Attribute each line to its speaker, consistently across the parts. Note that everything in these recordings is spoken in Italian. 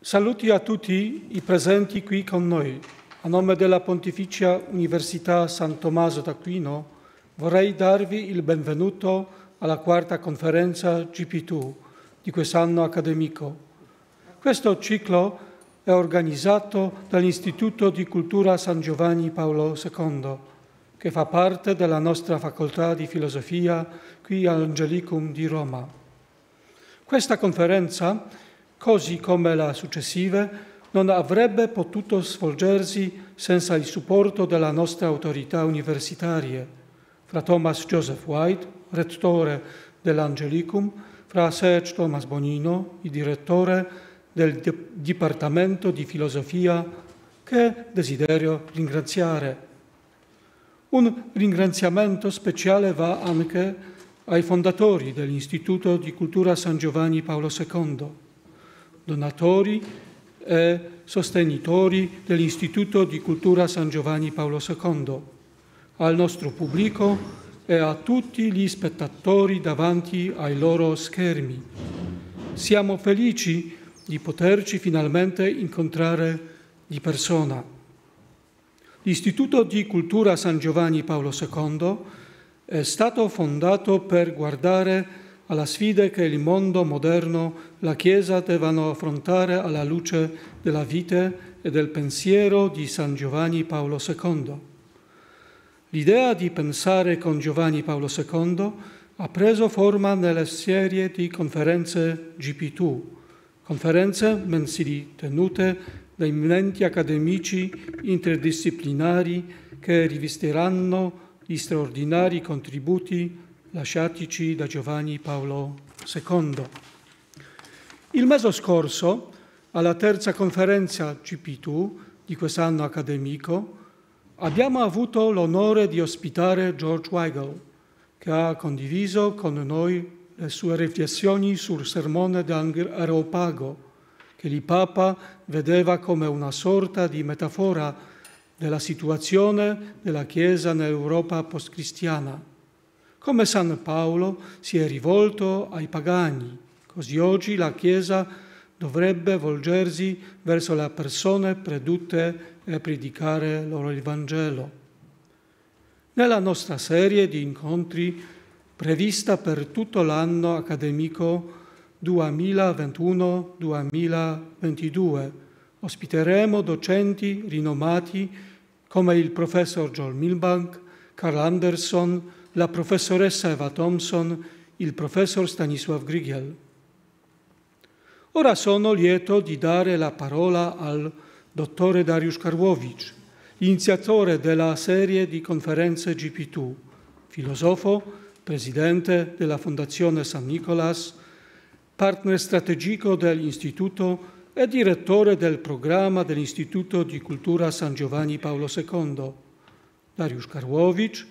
Speaker 1: Saluti a tutti i presenti qui con noi. A nome della Pontificia Università San Tommaso d'Aquino vorrei darvi il benvenuto alla quarta conferenza GP2 di quest'anno accademico. Questo ciclo è organizzato dall'Istituto di Cultura San Giovanni Paolo II, che fa parte della nostra facoltà di filosofia qui all'Angelicum di Roma. Questa conferenza è così come la successiva, non avrebbe potuto svolgersi senza il supporto della nostra autorità universitaria, fra Thomas Joseph White, rettore dell'Angelicum, fra Serge Thomas Bonino, il direttore del Dipartimento di Filosofia, che desiderio ringraziare. Un ringraziamento speciale va anche ai fondatori dell'Istituto di Cultura San Giovanni Paolo II donatori e sostenitori dell'Istituto di Cultura San Giovanni Paolo II, al nostro pubblico e a tutti gli spettatori davanti ai loro schermi. Siamo felici di poterci finalmente incontrare di persona. L'Istituto di Cultura San Giovanni Paolo II è stato fondato per guardare alla sfida che il mondo moderno, la Chiesa devono affrontare alla luce della vita e del pensiero di San Giovanni Paolo II. L'idea di pensare con Giovanni Paolo II ha preso forma nelle serie di conferenze GP2, conferenze mensili tenute da eminenti accademici interdisciplinari che rivisteranno gli straordinari contributi lasciatici da Giovanni Paolo II. Il mese scorso, alla terza conferenza CP2 di quest'anno accademico, abbiamo avuto l'onore di ospitare George Weigel, che ha condiviso con noi le sue riflessioni sul sermone d'Areopago, che il Papa vedeva come una sorta di metafora della situazione della Chiesa nell'Europa post-cristiana come San Paolo si è rivolto ai pagani. Così oggi la Chiesa dovrebbe volgersi verso le persone perdute e predicare loro il Vangelo. Nella nostra serie di incontri prevista per tutto l'anno accademico 2021-2022 ospiteremo docenti rinomati come il professor John Milbank, Carl Anderson, la professoressa Eva Thompson, il professor Stanisław Grigiel. Ora sono lieto di dare la parola al dottore Dariusz Karłowicz, iniziatore della serie di conferenze GP2, filosofo, presidente della Fondazione San Nicolas, partner strategico dell'Istituto e direttore del programma dell'Istituto di Cultura San Giovanni Paolo II. Dariusz Karłowicz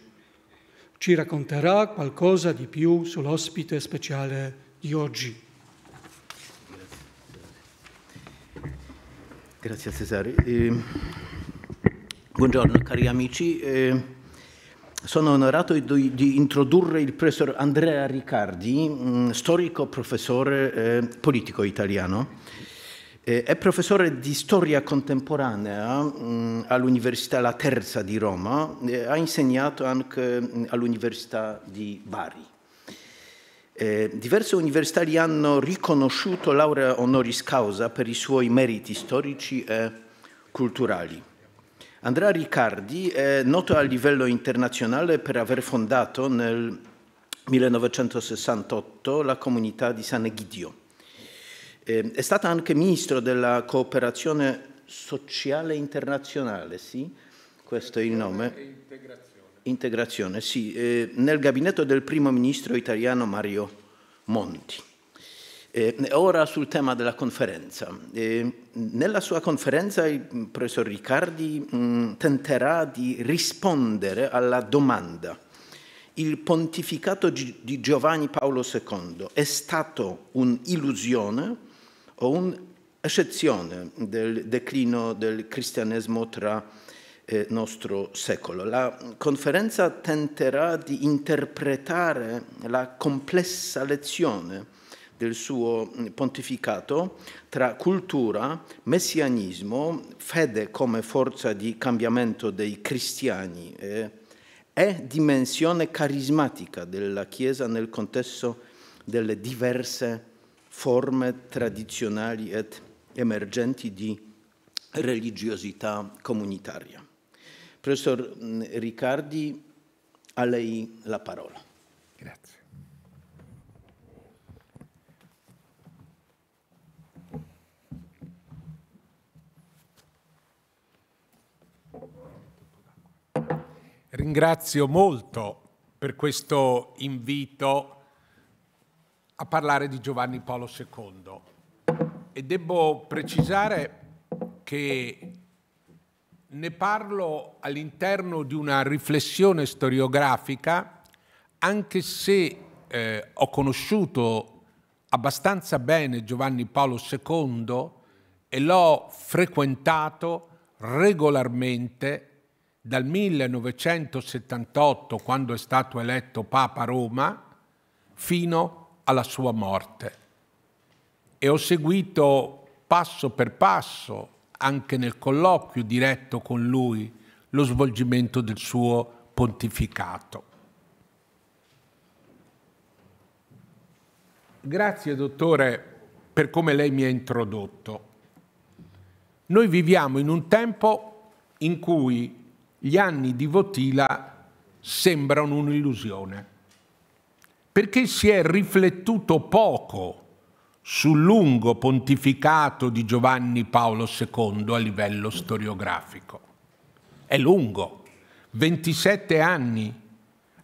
Speaker 1: ci racconterà qualcosa di più sull'ospite speciale di oggi.
Speaker 2: Grazie Cesare. Eh, buongiorno cari amici, eh, sono onorato di, di, introdurre il professor Andrea Riccardi, mh, mm, storico professore eh, politico italiano eh, è professore di storia contemporanea mm, all'Università La Terza di Roma, e eh, ha insegnato anche mm, all'Università di Bari. Eh, diverse università gli hanno riconosciuto laurea honoris causa per i suoi meriti storici e culturali. Andrea Riccardi è noto a livello internazionale per aver fondato nel 1968 la comunità di San Egidio eh, è stata anche ministro della cooperazione sociale internazionale, sì? Questo è il nome. Integrazione. Integrazione, sì, eh, nel gabinetto del primo ministro italiano Mario Monti. Eh, ora sul tema della conferenza. Eh, nella sua conferenza il professor Riccardi mh, tenterà di rispondere alla domanda il pontificato di Giovanni Paolo II è stato un'illusione o un'eccezione del declino del cristianesimo tra il eh, nostro secolo. La conferenza tenterà di interpretare la complessa lezione del suo pontificato tra cultura, messianismo, fede come forza di cambiamento dei cristiani e, e dimensione carismatica della Chiesa nel contesto delle diverse forme tradizionali ed emergenti di religiosità comunitaria. Professor mm, Riccardi, a lei la parola. Grazie.
Speaker 3: Ringrazio molto per questo invito a parlare di Giovanni Paolo II e devo precisare che ne parlo all'interno di una riflessione storiografica, anche se eh, ho conosciuto abbastanza bene Giovanni Paolo II e l'ho frequentato regolarmente dal 1978, quando è stato eletto Papa a Roma, fino alla sua morte. E ho seguito passo per passo, anche nel colloquio diretto con lui, lo svolgimento del suo pontificato. Grazie dottore per come lei mi ha introdotto. Noi viviamo in un tempo in cui gli anni di Votila sembrano un'illusione perché si è riflettuto poco sul lungo pontificato di Giovanni Paolo II a livello storiografico. È lungo, 27 anni,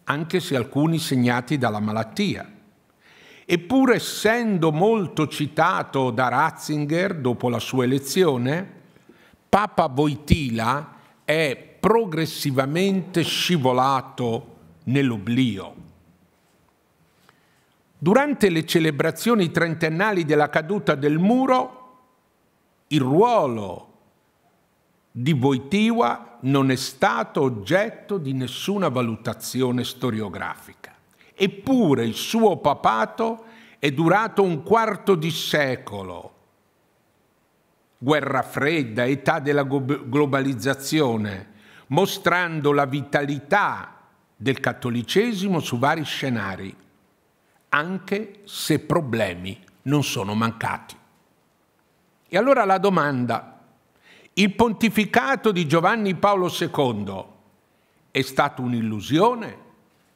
Speaker 3: anche se alcuni segnati dalla malattia. Eppur essendo molto citato da Ratzinger dopo la sua elezione, Papa Voitila è progressivamente scivolato nell'oblio Durante le celebrazioni trentennali della caduta del muro, il ruolo di Voitiva non è stato oggetto di nessuna valutazione storiografica. Eppure il suo papato è durato un quarto di secolo. Guerra fredda, età della globalizzazione, mostrando la vitalità del cattolicesimo su vari scenari, anche se problemi non sono mancati. E allora la domanda, il pontificato di Giovanni Paolo II è stato un'illusione,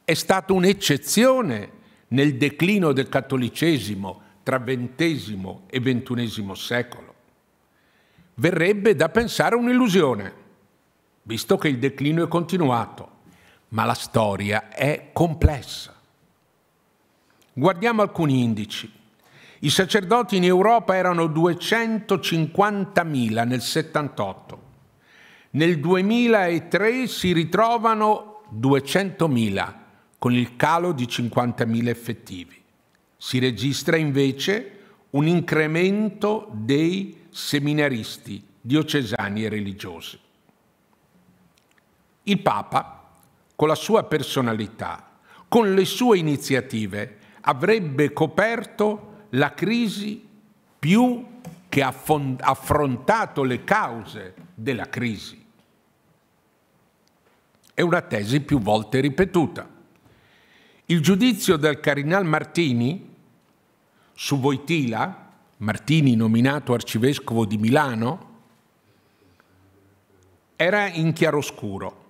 Speaker 3: è stata un'eccezione nel declino del cattolicesimo tra XX e XXI secolo. Verrebbe da pensare un'illusione, visto che il declino è continuato, ma la storia è complessa Guardiamo alcuni indici. I sacerdoti in Europa erano 250.000 nel 78. Nel 2003 si ritrovano 200.000 con il calo di 50.000 effettivi. Si registra invece un incremento dei seminaristi diocesani e religiosi. Il Papa, con la sua personalità, con le sue iniziative, avrebbe coperto la crisi più che affrontato le cause della crisi. È una tesi più volte ripetuta. Il giudizio del Cardinal Martini su Voitila, Martini nominato arcivescovo di Milano, era in chiaroscuro.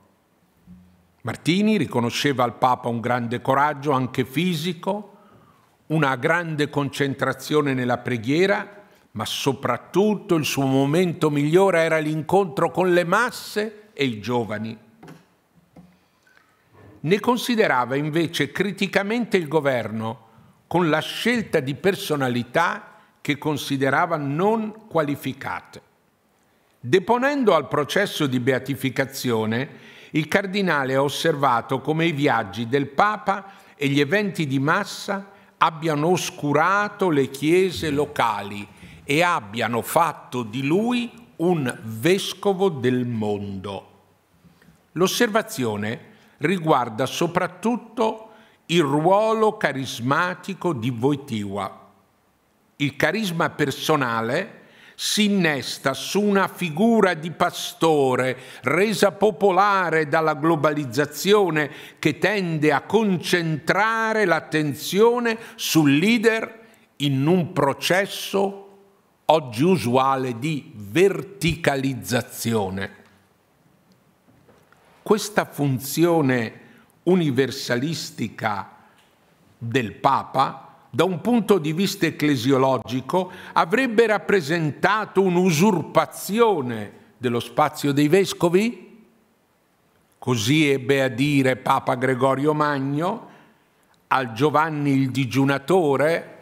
Speaker 3: Martini riconosceva al Papa un grande coraggio anche fisico una grande concentrazione nella preghiera, ma soprattutto il suo momento migliore era l'incontro con le masse e i giovani. Ne considerava invece criticamente il governo con la scelta di personalità che considerava non qualificate. Deponendo al processo di beatificazione, il cardinale ha osservato come i viaggi del Papa e gli eventi di massa abbiano oscurato le chiese locali e abbiano fatto di lui un vescovo del mondo. L'osservazione riguarda soprattutto il ruolo carismatico di Voitiva. Il carisma personale si innesta su una figura di pastore resa popolare dalla globalizzazione che tende a concentrare l'attenzione sul leader in un processo oggi usuale di verticalizzazione. Questa funzione universalistica del Papa da un punto di vista ecclesiologico, avrebbe rappresentato un'usurpazione dello spazio dei vescovi? Così ebbe a dire Papa Gregorio Magno al Giovanni il digiunatore,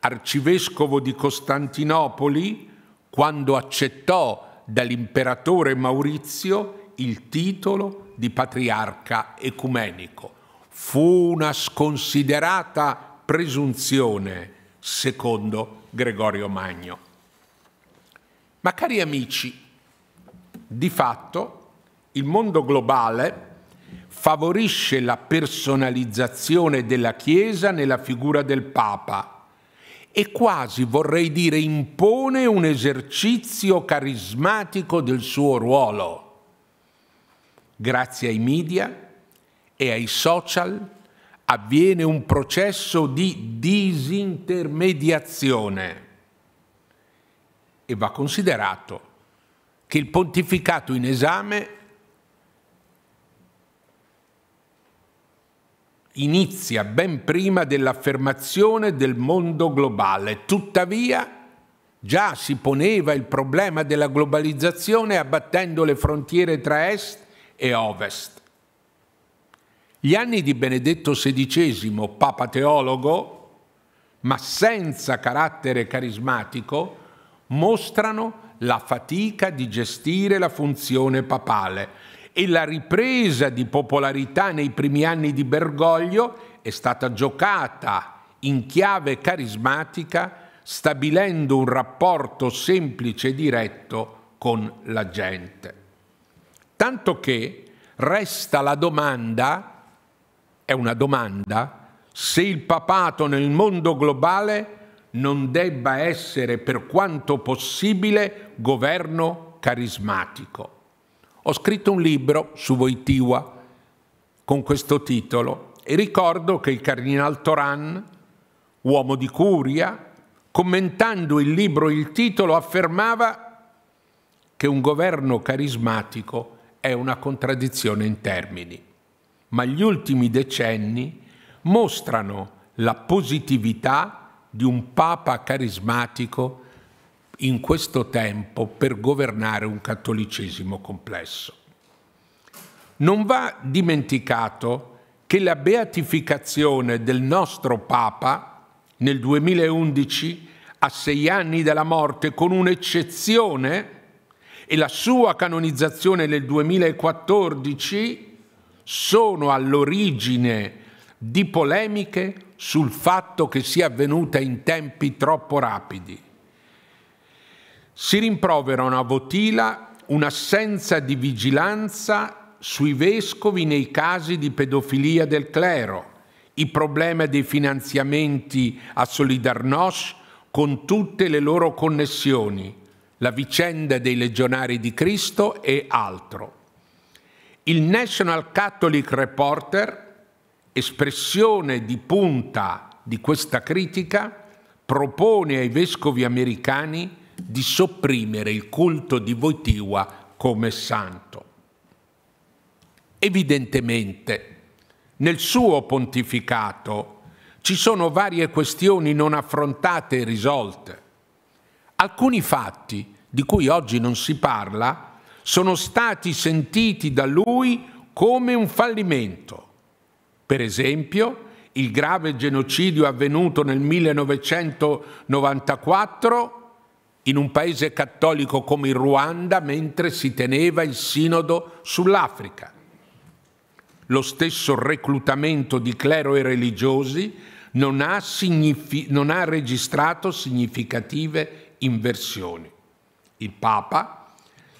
Speaker 3: arcivescovo di Costantinopoli, quando accettò dall'imperatore Maurizio il titolo di patriarca ecumenico. Fu una sconsiderata presunzione, secondo Gregorio Magno. Ma cari amici, di fatto il mondo globale favorisce la personalizzazione della Chiesa nella figura del Papa e quasi vorrei dire impone un esercizio carismatico del suo ruolo. Grazie ai media e ai social avviene un processo di disintermediazione e va considerato che il pontificato in esame inizia ben prima dell'affermazione del mondo globale. Tuttavia, già si poneva il problema della globalizzazione abbattendo le frontiere tra est e ovest gli anni di Benedetto XVI, papa teologo, ma senza carattere carismatico, mostrano la fatica di gestire la funzione papale e la ripresa di popolarità nei primi anni di Bergoglio è stata giocata in chiave carismatica stabilendo un rapporto semplice e diretto con la gente. Tanto che resta la domanda è una domanda se il papato nel mondo globale non debba essere per quanto possibile governo carismatico. Ho scritto un libro su Voitiva con questo titolo e ricordo che il cardinal Toran, uomo di curia, commentando il libro il titolo affermava che un governo carismatico è una contraddizione in termini ma gli ultimi decenni mostrano la positività di un papa carismatico in questo tempo per governare un cattolicesimo complesso. Non va dimenticato che la beatificazione del nostro Papa nel 2011, a sei anni dalla morte, con un'eccezione, e la sua canonizzazione nel 2014 sono all'origine di polemiche sul fatto che sia avvenuta in tempi troppo rapidi. Si rimproverano a Votila un'assenza di vigilanza sui vescovi nei casi di pedofilia del clero, i problemi dei finanziamenti a Solidarnosc con tutte le loro connessioni, la vicenda dei legionari di Cristo e altro. Il National Catholic Reporter, espressione di punta di questa critica, propone ai vescovi americani di sopprimere il culto di Voitiva come santo. Evidentemente, nel suo pontificato ci sono varie questioni non affrontate e risolte. Alcuni fatti, di cui oggi non si parla, sono stati sentiti da lui come un fallimento. Per esempio, il grave genocidio avvenuto nel 1994 in un paese cattolico come il Ruanda mentre si teneva il sinodo sull'Africa. Lo stesso reclutamento di clero e religiosi non ha, non ha registrato significative inversioni. Il Papa,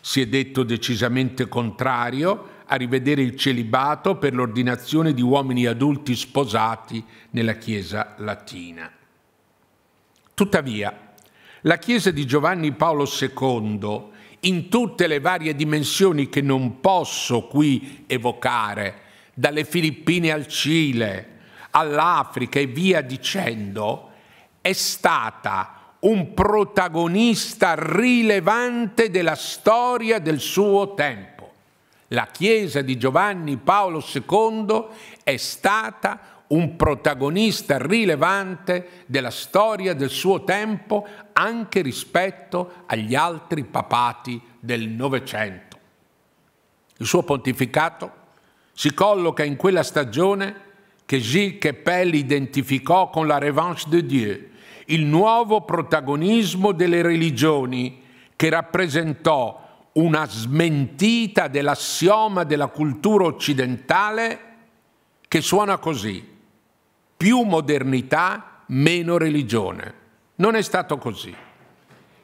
Speaker 3: si è detto decisamente contrario a rivedere il celibato per l'ordinazione di uomini adulti sposati nella Chiesa latina. Tuttavia, la Chiesa di Giovanni Paolo II, in tutte le varie dimensioni che non posso qui evocare, dalle Filippine al Cile, all'Africa e via dicendo, è stata un protagonista rilevante della storia del suo tempo. La Chiesa di Giovanni Paolo II è stata un protagonista rilevante della storia del suo tempo anche rispetto agli altri papati del Novecento. Il suo pontificato si colloca in quella stagione che Gilles Kepel identificò con la Revanche de Dieu, il nuovo protagonismo delle religioni che rappresentò una smentita dell'assioma della cultura occidentale che suona così, più modernità, meno religione. Non è stato così.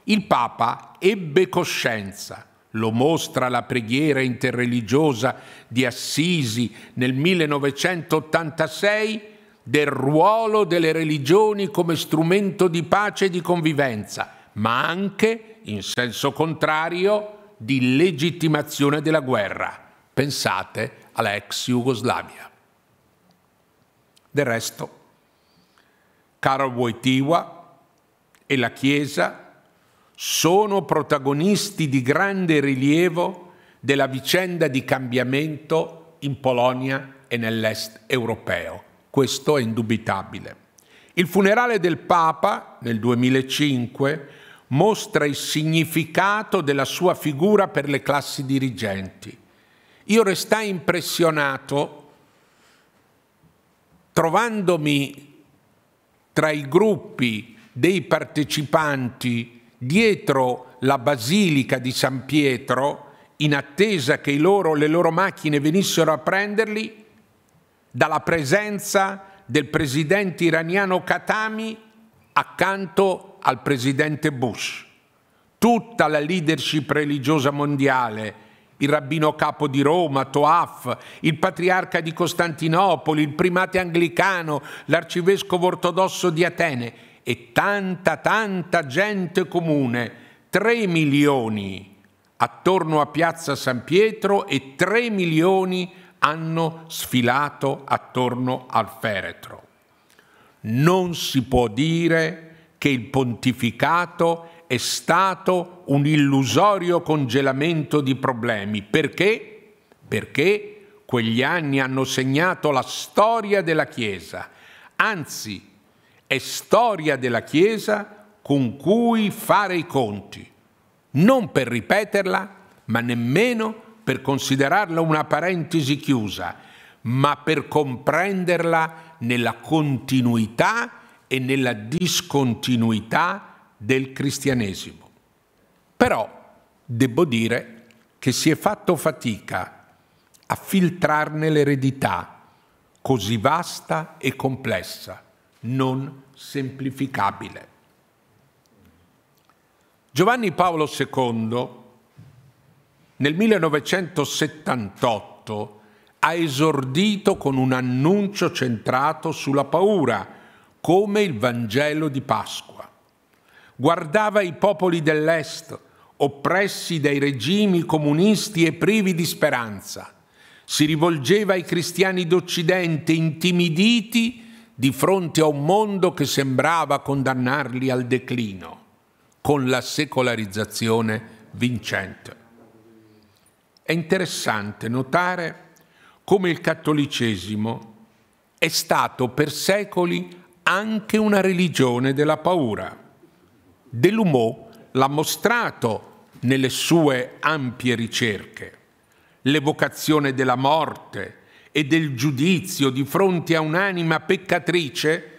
Speaker 3: Il Papa ebbe coscienza, lo mostra la preghiera interreligiosa di Assisi nel 1986, del ruolo delle religioni come strumento di pace e di convivenza, ma anche, in senso contrario, di legittimazione della guerra. Pensate alla ex Jugoslavia. Del resto, Karol Wojtyła e la Chiesa sono protagonisti di grande rilievo della vicenda di cambiamento in Polonia e nell'est europeo questo è indubitabile. Il funerale del Papa nel 2005 mostra il significato della sua figura per le classi dirigenti. Io restai impressionato trovandomi tra i gruppi dei partecipanti dietro la Basilica di San Pietro, in attesa che loro, le loro macchine venissero a prenderli, dalla presenza del presidente iraniano Khatami accanto al presidente Bush. Tutta la leadership religiosa mondiale, il rabbino capo di Roma, Toaf, il patriarca di Costantinopoli, il primate anglicano, l'arcivescovo ortodosso di Atene e tanta, tanta gente comune, 3 milioni attorno a Piazza San Pietro e 3 milioni hanno sfilato attorno al feretro. Non si può dire che il pontificato è stato un illusorio congelamento di problemi. Perché? Perché quegli anni hanno segnato la storia della Chiesa, anzi è storia della Chiesa con cui fare i conti, non per ripeterla, ma nemmeno per per considerarla una parentesi chiusa, ma per comprenderla nella continuità e nella discontinuità del cristianesimo. Però devo dire che si è fatto fatica a filtrarne l'eredità così vasta e complessa, non semplificabile. Giovanni Paolo II nel 1978 ha esordito con un annuncio centrato sulla paura, come il Vangelo di Pasqua. Guardava i popoli dell'Est, oppressi dai regimi comunisti e privi di speranza. Si rivolgeva ai cristiani d'Occidente, intimiditi di fronte a un mondo che sembrava condannarli al declino, con la secolarizzazione vincente. È interessante notare come il cattolicesimo è stato per secoli anche una religione della paura. Delumeau l'ha mostrato nelle sue ampie ricerche. L'evocazione della morte e del giudizio di fronte a un'anima peccatrice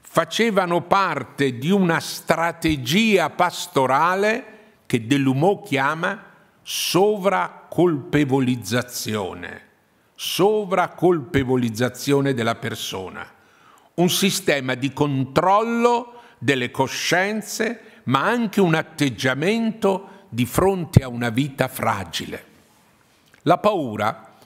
Speaker 3: facevano parte di una strategia pastorale che Delumeau chiama sovra colpevolizzazione, sovracolpevolizzazione della persona, un sistema di controllo delle coscienze, ma anche un atteggiamento di fronte a una vita fragile. La paura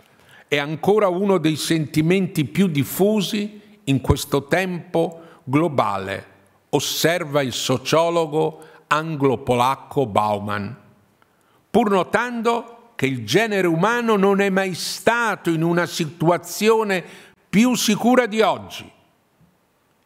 Speaker 3: è ancora uno dei sentimenti più diffusi in questo tempo globale, osserva il sociologo anglo-polacco Bauman, pur notando che il genere umano non è mai stato in una situazione più sicura di oggi.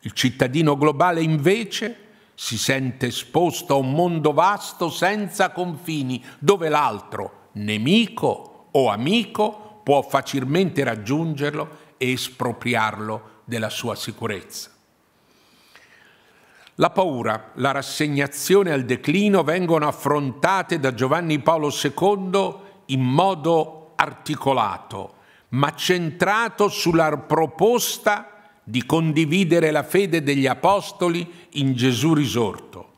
Speaker 3: Il cittadino globale invece si sente esposto a un mondo vasto senza confini, dove l'altro, nemico o amico, può facilmente raggiungerlo e espropriarlo della sua sicurezza. La paura, la rassegnazione al declino vengono affrontate da Giovanni Paolo II in modo articolato, ma centrato sulla proposta di condividere la fede degli Apostoli in Gesù risorto,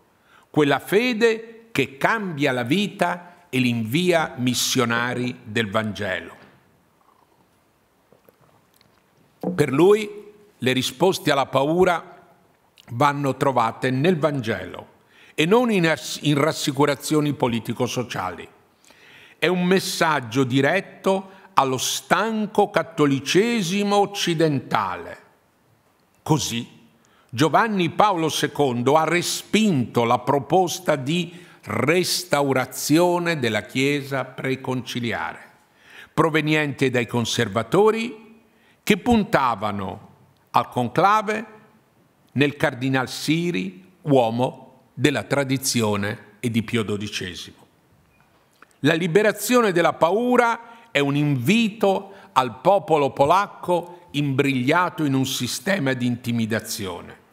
Speaker 3: quella fede che cambia la vita e l'invia missionari del Vangelo. Per lui le risposte alla paura vanno trovate nel Vangelo e non in, rassicurazioni politico-sociali è un messaggio diretto allo stanco cattolicesimo occidentale. Così Giovanni Paolo II ha respinto la proposta di restaurazione della Chiesa preconciliare, proveniente dai conservatori che puntavano al conclave nel cardinal Siri, uomo della tradizione e di Pio XII. La liberazione della paura è un invito al popolo polacco imbrigliato in un sistema di intimidazione.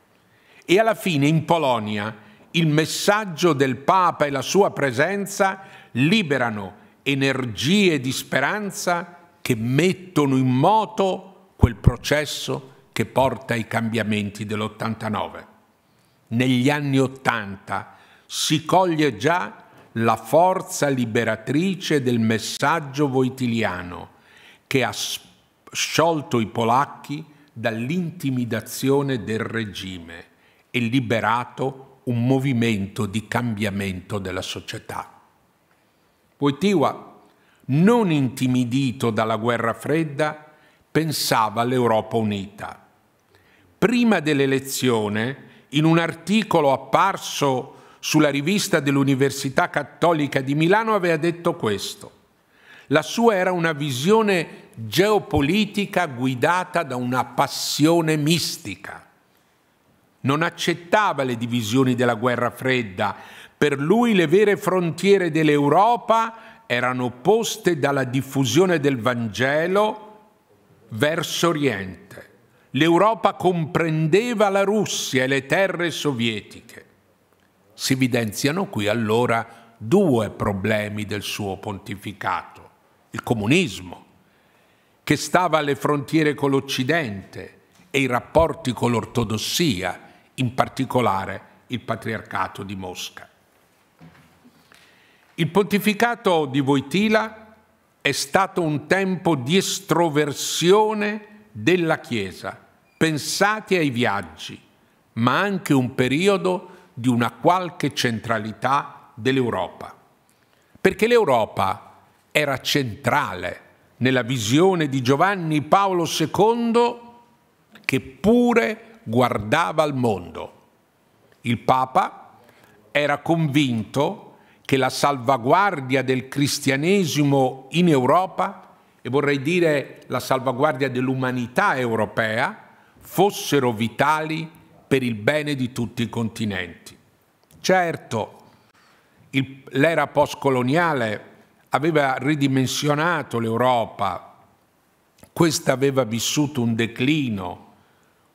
Speaker 3: E alla fine in Polonia il messaggio del Papa e la sua presenza liberano energie di speranza che mettono in moto quel processo che porta ai cambiamenti dell'89. Negli anni 80 si coglie già la forza liberatrice del messaggio voitiliano che ha sciolto i polacchi dall'intimidazione del regime e liberato un movimento di cambiamento della società. Wojtyła, non intimidito dalla guerra fredda, pensava all'Europa unita. Prima dell'elezione, in un articolo apparso sulla rivista dell'Università Cattolica di Milano aveva detto questo. La sua era una visione geopolitica guidata da una passione mistica. Non accettava le divisioni della guerra fredda. Per lui le vere frontiere dell'Europa erano poste dalla diffusione del Vangelo verso Oriente. L'Europa comprendeva la Russia e le terre sovietiche si evidenziano qui allora due problemi del suo pontificato. Il comunismo, che stava alle frontiere con l'Occidente e i rapporti con l'ortodossia, in particolare il patriarcato di Mosca. Il pontificato di Voitila è stato un tempo di estroversione della Chiesa, Pensate ai viaggi, ma anche un periodo di una qualche centralità dell'Europa, perché l'Europa era centrale nella visione di Giovanni Paolo II che pure guardava al mondo. Il Papa era convinto che la salvaguardia del cristianesimo in Europa e vorrei dire la salvaguardia dell'umanità europea fossero vitali per il bene di tutti i continenti. Certo, il, l'era postcoloniale aveva ridimensionato l'Europa, questa aveva vissuto un declino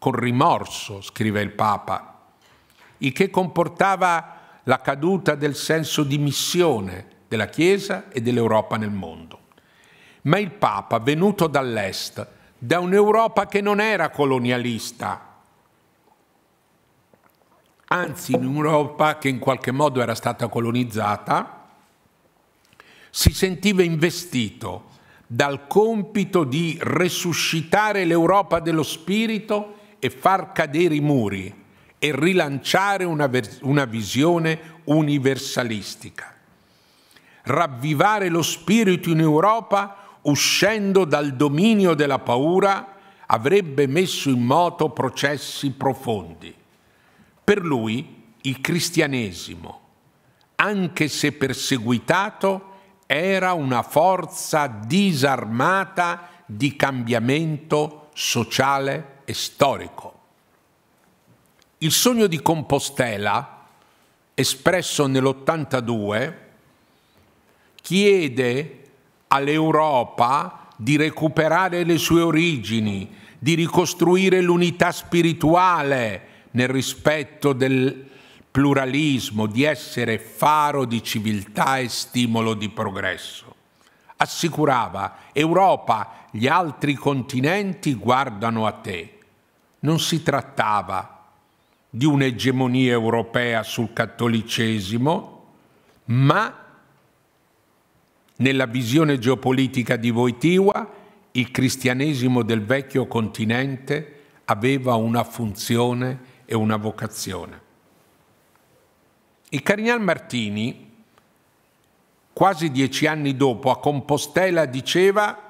Speaker 3: con rimorso, scrive il Papa, il che comportava la caduta del senso di missione della Chiesa e dell'Europa nel mondo. Ma il Papa, venuto dall'Est, da un'Europa che non era colonialista, anzi in un'Europa che in qualche modo era stata colonizzata, si sentiva investito dal compito di resuscitare l'Europa dello spirito e far cadere i muri e rilanciare una, una visione universalistica. Ravvivare lo spirito in Europa uscendo dal dominio della paura avrebbe messo in moto processi profondi per lui il cristianesimo, anche se perseguitato, era una forza disarmata di cambiamento sociale e storico. Il sogno di Compostela, espresso nell'82, chiede all'Europa di recuperare le sue origini, di ricostruire l'unità spirituale, nel rispetto del pluralismo, di essere faro di civiltà e stimolo di progresso. Assicurava, Europa, gli altri continenti guardano a te. Non si trattava di un'egemonia europea sul cattolicesimo, ma nella visione geopolitica di Voitiva il cristianesimo del vecchio continente aveva una funzione e una vocazione. Il Cardinal Martini, quasi dieci anni dopo, a Compostela diceva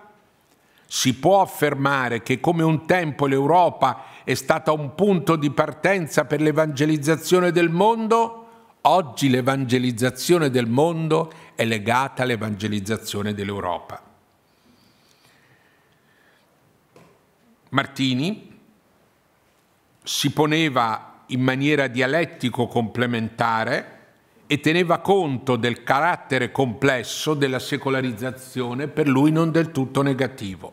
Speaker 3: si può affermare che come un tempo l'Europa è stata un punto di partenza per l'evangelizzazione del mondo, oggi l'evangelizzazione del mondo è legata all'evangelizzazione dell'Europa. Martini si poneva in maniera dialettico-complementare e teneva conto del carattere complesso della secolarizzazione, per lui non del tutto negativo.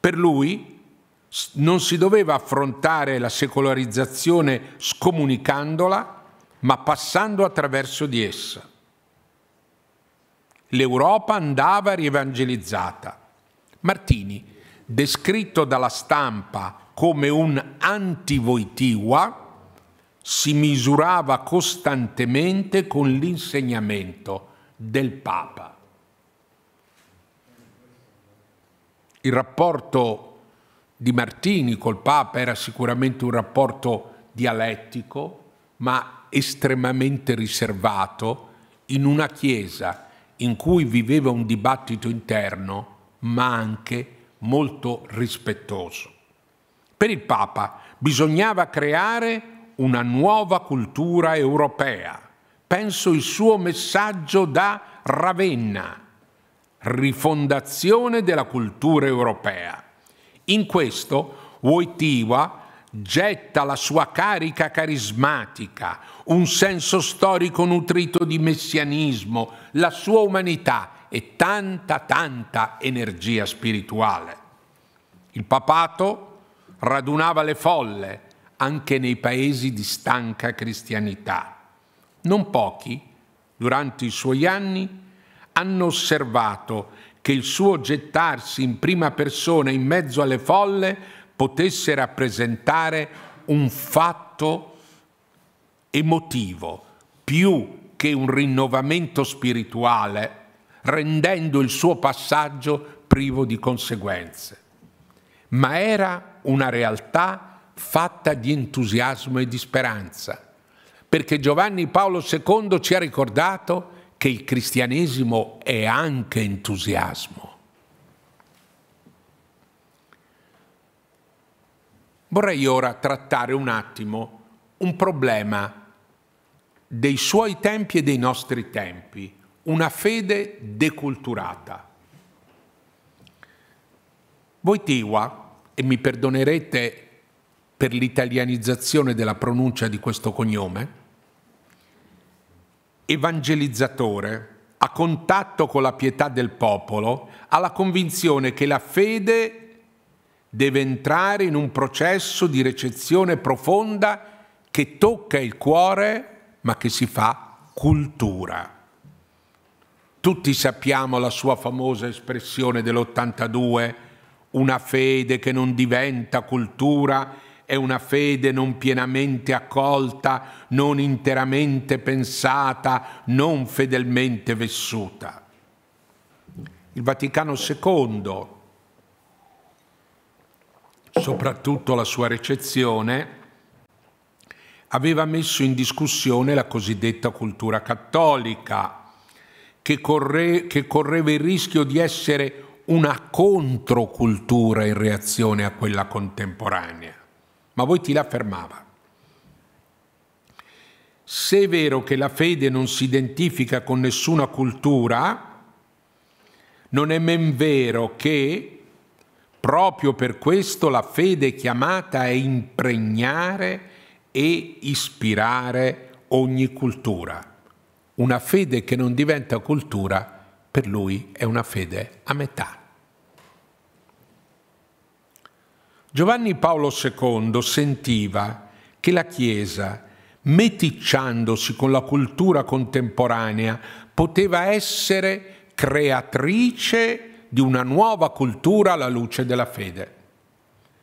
Speaker 3: Per lui non si doveva affrontare la secolarizzazione scomunicandola, ma passando attraverso di essa. L'Europa andava rievangelizzata. Martini, descritto dalla stampa come un antivoitiva, si misurava costantemente con l'insegnamento del Papa. Il rapporto di Martini col Papa era sicuramente un rapporto dialettico, ma estremamente riservato, in una Chiesa in cui viveva un dibattito interno, ma anche molto rispettoso. Per il Papa bisognava creare una nuova cultura europea. Penso il suo messaggio da Ravenna, rifondazione della cultura europea. In questo Wojtyła getta la sua carica carismatica, un senso storico nutrito di messianismo, la sua umanità e tanta, tanta energia spirituale. Il papato radunava le folle anche nei paesi di stanca cristianità. Non pochi, durante i suoi anni, hanno osservato che il suo gettarsi in prima persona in mezzo alle folle potesse rappresentare un fatto emotivo più che un rinnovamento spirituale, rendendo il suo passaggio privo di conseguenze ma era una realtà fatta di entusiasmo e di speranza, perché Giovanni Paolo II ci ha ricordato che il cristianesimo è anche entusiasmo. Vorrei ora trattare un attimo un problema dei suoi tempi e dei nostri tempi, una fede deculturata. Voitiva, e mi perdonerete per l'italianizzazione della pronuncia di questo cognome, evangelizzatore, a contatto con la pietà del popolo, ha la convinzione che la fede deve entrare in un processo di recezione profonda che tocca il cuore ma che si fa cultura. Tutti sappiamo la sua famosa espressione dell'82, una fede che non diventa cultura è una fede non pienamente accolta, non interamente pensata, non fedelmente vissuta. Il Vaticano II, soprattutto la sua recezione, aveva messo in discussione la cosiddetta cultura cattolica, che, corre, che correva il rischio di essere una controcultura in reazione a quella contemporanea, ma voi Voitila affermava se è vero che la fede non si identifica con nessuna cultura, non è men vero che proprio per questo la fede è chiamata a impregnare e ispirare ogni cultura. Una fede che non diventa cultura è per lui è una fede a metà. Giovanni Paolo II sentiva che la Chiesa, meticciandosi con la cultura contemporanea, poteva essere creatrice di una nuova cultura alla luce della fede.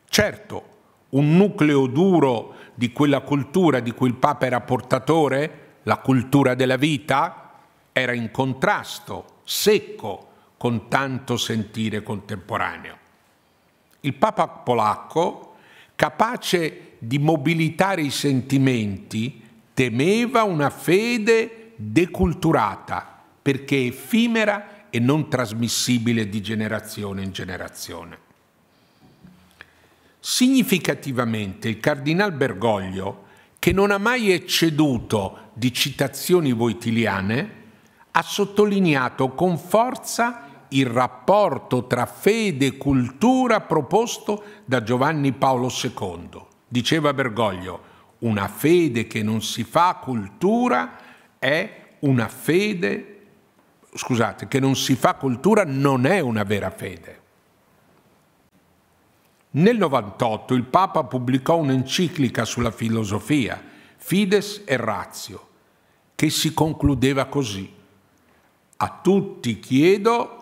Speaker 3: Certo, un nucleo duro di quella cultura di cui il Papa era portatore, la cultura della vita, era in contrasto secco con tanto sentire contemporaneo. Il Papa polacco, capace di mobilitare i sentimenti, temeva una fede deculturata perché effimera e non trasmissibile di generazione in generazione. Significativamente il cardinal Bergoglio, che non ha mai ecceduto di citazioni voitiliane, ha sottolineato con forza il rapporto tra fede e cultura proposto da Giovanni Paolo II. Diceva Bergoglio, una fede che non si fa cultura è una fede, scusate, che non si fa cultura non è una vera fede. Nel 1998 il Papa pubblicò un'enciclica sulla filosofia, Fides e Ratio, che si concludeva così a tutti chiedo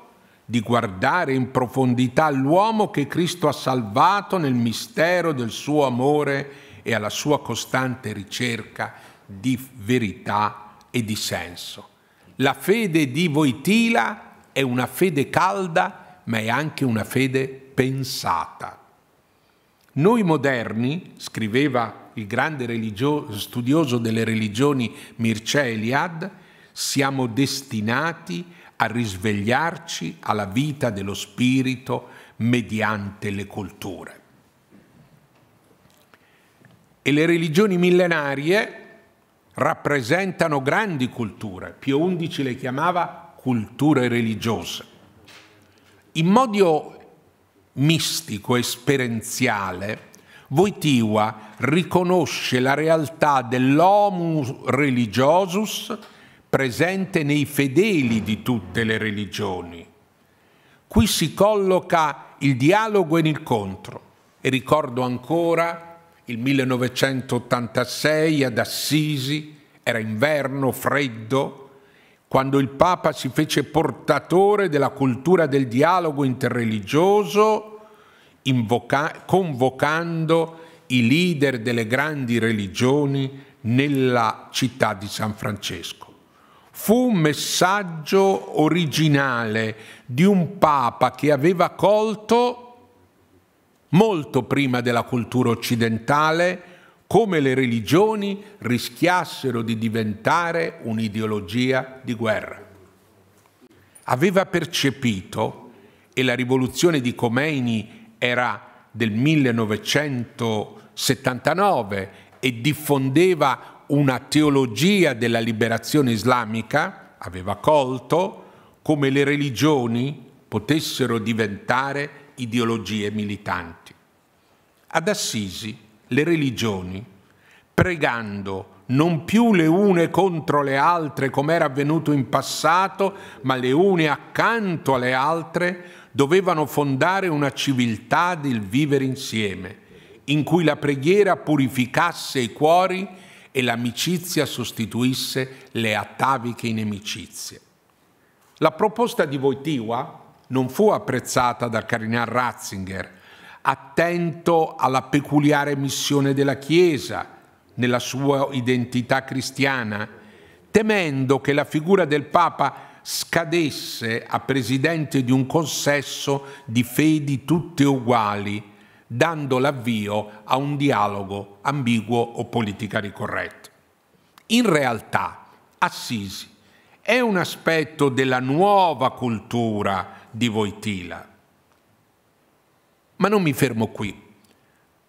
Speaker 3: di guardare in profondità l'uomo che Cristo ha salvato nel mistero del suo amore e alla sua costante ricerca di verità e di senso. La fede di Voitila è una fede calda, ma è anche una fede pensata. Noi moderni, scriveva il grande studioso delle religioni Mircea Eliad, siamo destinati a risvegliarci alla vita dello spirito mediante le culture. E le religioni millenarie rappresentano grandi culture, Pio XI le chiamava culture religiose. In modo mistico, esperienziale, Voitiva riconosce la realtà dell'homus religiosus presente nei fedeli di tutte le religioni. Qui si colloca il dialogo e l'incontro e ricordo ancora il 1986 ad Assisi, era inverno freddo, quando il Papa si fece portatore della cultura del dialogo interreligioso, convocando i leader delle grandi religioni nella città di San Francesco fu un messaggio originale di un papa che aveva colto molto prima della cultura occidentale come le religioni rischiassero di diventare un'ideologia di guerra. Aveva percepito, e la rivoluzione di Khomeini era del 1979 e diffondeva una teologia della liberazione islamica, aveva colto come le religioni potessero diventare ideologie militanti. Ad Assisi le religioni, pregando non più le une contro le altre come era avvenuto in passato, ma le une accanto alle altre, dovevano fondare una civiltà del vivere insieme, in cui la preghiera purificasse i cuori e l'amicizia sostituisse le ataviche inimicizie. La proposta di Wojtyła non fu apprezzata da Kardinal Ratzinger, attento alla peculiare missione della Chiesa nella sua identità cristiana, temendo che la figura del Papa scadesse a presidente di un consesso di fedi tutte uguali dando l'avvio a un dialogo ambiguo o politica ricorretto. In realtà, Assisi è un aspetto della nuova cultura di Voitila. Ma non mi fermo qui.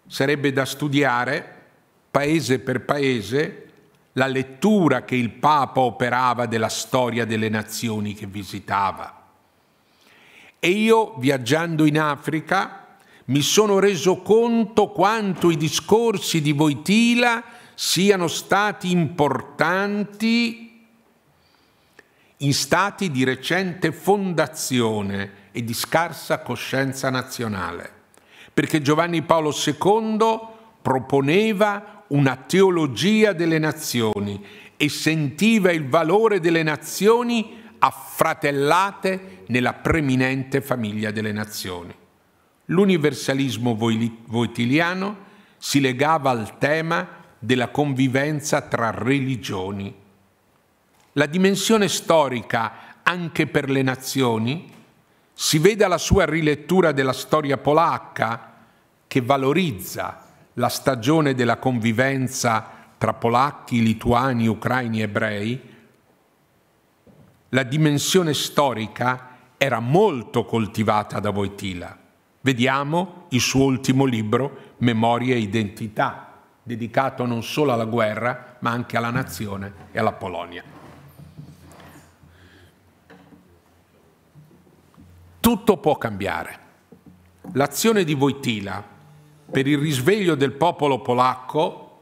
Speaker 3: Sarebbe da studiare, paese per paese, la lettura che il Papa operava della storia delle nazioni che visitava. E io, viaggiando in Africa, mi sono reso conto quanto i discorsi di Voitila siano stati importanti in stati di recente fondazione e di scarsa coscienza nazionale, perché Giovanni Paolo II proponeva una teologia delle nazioni e sentiva il valore delle nazioni affratellate nella preminente famiglia delle nazioni l'universalismo voitiliano si legava al tema della convivenza tra religioni. La dimensione storica anche per le nazioni si veda la sua rilettura della storia polacca che valorizza la stagione della convivenza tra polacchi, lituani, ucraini e ebrei, la dimensione storica era molto coltivata da Voitila Vediamo il suo ultimo libro, Memoria e Identità, dedicato non solo alla guerra, ma anche alla nazione e alla Polonia. Tutto può cambiare. L'azione di Wojtyla per il risveglio del popolo polacco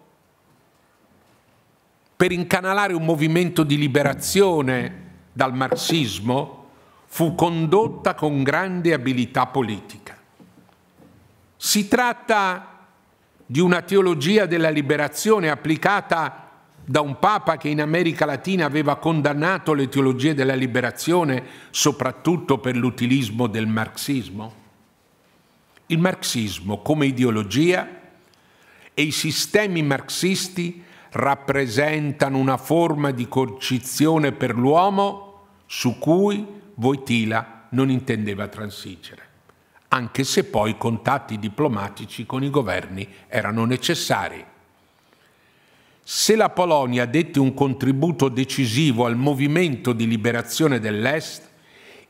Speaker 3: per incanalare un movimento di liberazione dal marxismo, fu condotta con grande abilità politica. Si tratta di una teologia della liberazione applicata da un papa che in America Latina aveva condannato le teologie della liberazione soprattutto per l'utilismo del marxismo? Il marxismo come ideologia e i sistemi marxisti rappresentano una forma di coercizione per l'uomo su cui Voitila non intendeva transigere anche se poi contatti diplomatici con i governi erano necessari. Se la Polonia dette un contributo decisivo al movimento di liberazione dell'Est,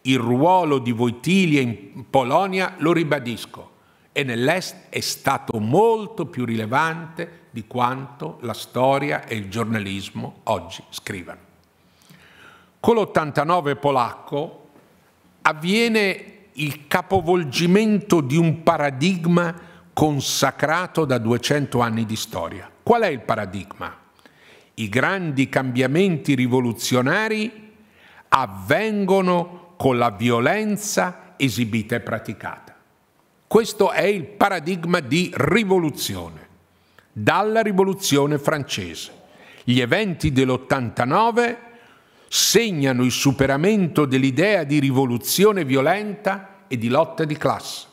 Speaker 3: il ruolo di Voitilia in Polonia, lo ribadisco, e nell'Est è stato molto più rilevante di quanto la storia e il giornalismo oggi scrivano. Con l'89 polacco avviene il capovolgimento di un paradigma consacrato da 200 anni di storia. Qual è il paradigma? I grandi cambiamenti rivoluzionari avvengono con la violenza esibita e praticata. Questo è il paradigma di rivoluzione, dalla rivoluzione francese. Gli eventi dell'89 segnano il superamento dell'idea di rivoluzione violenta e di lotta di classe.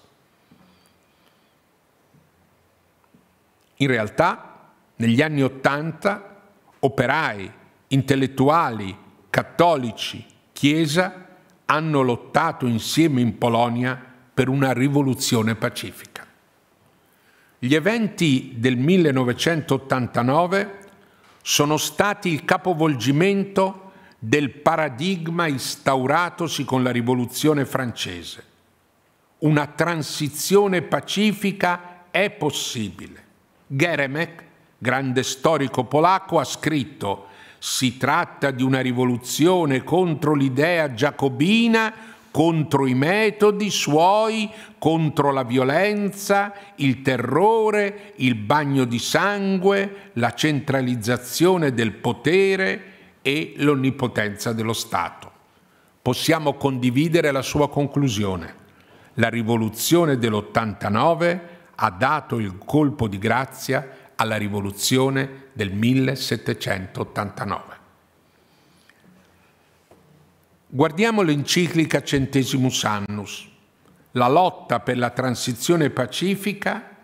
Speaker 3: In realtà, negli anni Ottanta, operai, intellettuali, cattolici, Chiesa hanno lottato insieme in Polonia per una rivoluzione pacifica. Gli eventi del 1989 sono stati il capovolgimento del paradigma instauratosi con la rivoluzione francese. Una transizione pacifica è possibile. Geremek, grande storico polacco, ha scritto si tratta di una rivoluzione contro l'idea giacobina, contro i metodi suoi, contro la violenza, il terrore, il bagno di sangue, la centralizzazione del potere, e l'onnipotenza dello Stato. Possiamo condividere la sua conclusione. La rivoluzione dell'89 ha dato il colpo di grazia alla rivoluzione del 1789. Guardiamo l'enciclica Centesimus Annus. La lotta per la transizione pacifica,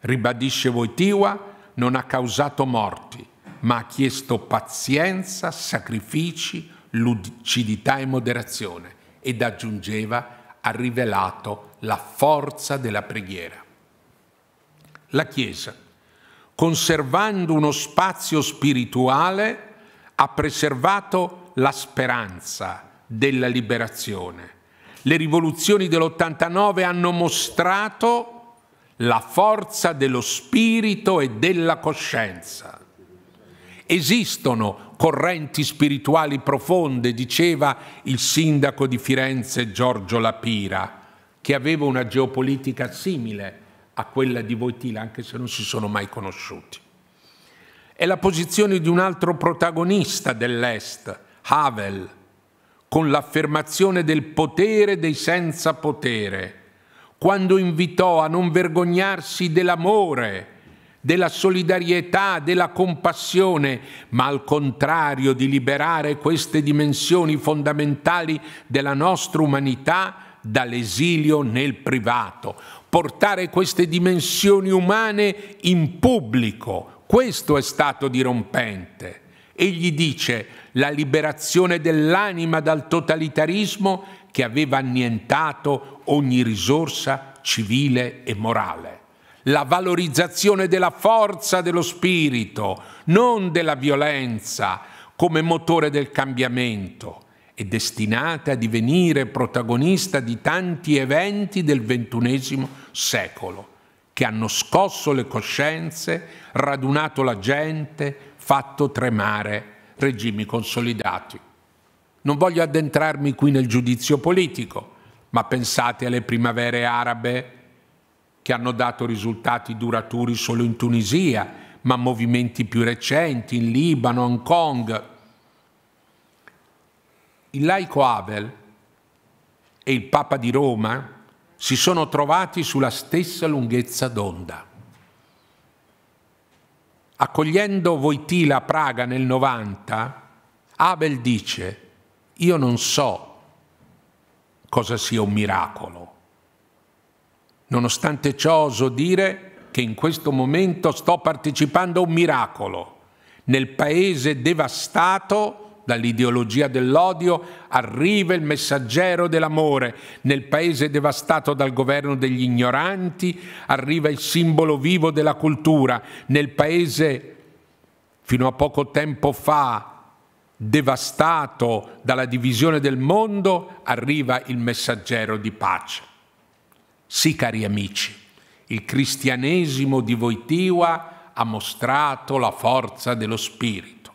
Speaker 3: ribadisce Voitiwa, non ha causato morti, ma ha chiesto pazienza, sacrifici, lucidità e moderazione ed aggiungeva ha rivelato la forza della preghiera. La Chiesa, conservando uno spazio spirituale, ha preservato la speranza della liberazione. Le rivoluzioni dell'89 hanno mostrato la forza dello spirito e della coscienza esistono correnti spirituali profonde, diceva il sindaco di Firenze Giorgio Lapira, che aveva una geopolitica simile a quella di Voitila, anche se non si sono mai conosciuti. È la posizione di un altro protagonista dell'Est, Havel, con l'affermazione del potere dei senza potere, quando invitò a non vergognarsi dell'amore della solidarietà, della compassione, ma al contrario di liberare queste dimensioni fondamentali della nostra umanità dall'esilio nel privato, portare queste dimensioni umane in pubblico. Questo è stato dirompente. Egli dice la liberazione dell'anima dal totalitarismo che aveva annientato ogni risorsa civile e morale la valorizzazione della forza dello spirito, non della violenza, come motore del cambiamento è destinata a divenire protagonista di tanti eventi del XXI secolo, che hanno scosso le coscienze, radunato la gente, fatto tremare regimi consolidati. Non voglio addentrarmi qui nel giudizio politico, ma pensate alle primavere arabe che hanno dato risultati duraturi solo in Tunisia, ma movimenti più recenti in Libano, Hong Kong. Il laico Abel e il Papa di Roma si sono trovati sulla stessa lunghezza d'onda. Accogliendo Voitila a Praga nel 90, Abel dice, io non so cosa sia un miracolo, Nonostante ciò oso dire che in questo momento sto partecipando a un miracolo nel paese devastato dall'ideologia dell'odio arriva il messaggero dell'amore, nel paese devastato dal governo degli ignoranti arriva il simbolo vivo della cultura, nel paese fino a poco tempo fa devastato dalla divisione del mondo arriva il messaggero di pace. Sì, cari amici, il cristianesimo di Voitiva ha mostrato la forza dello spirito.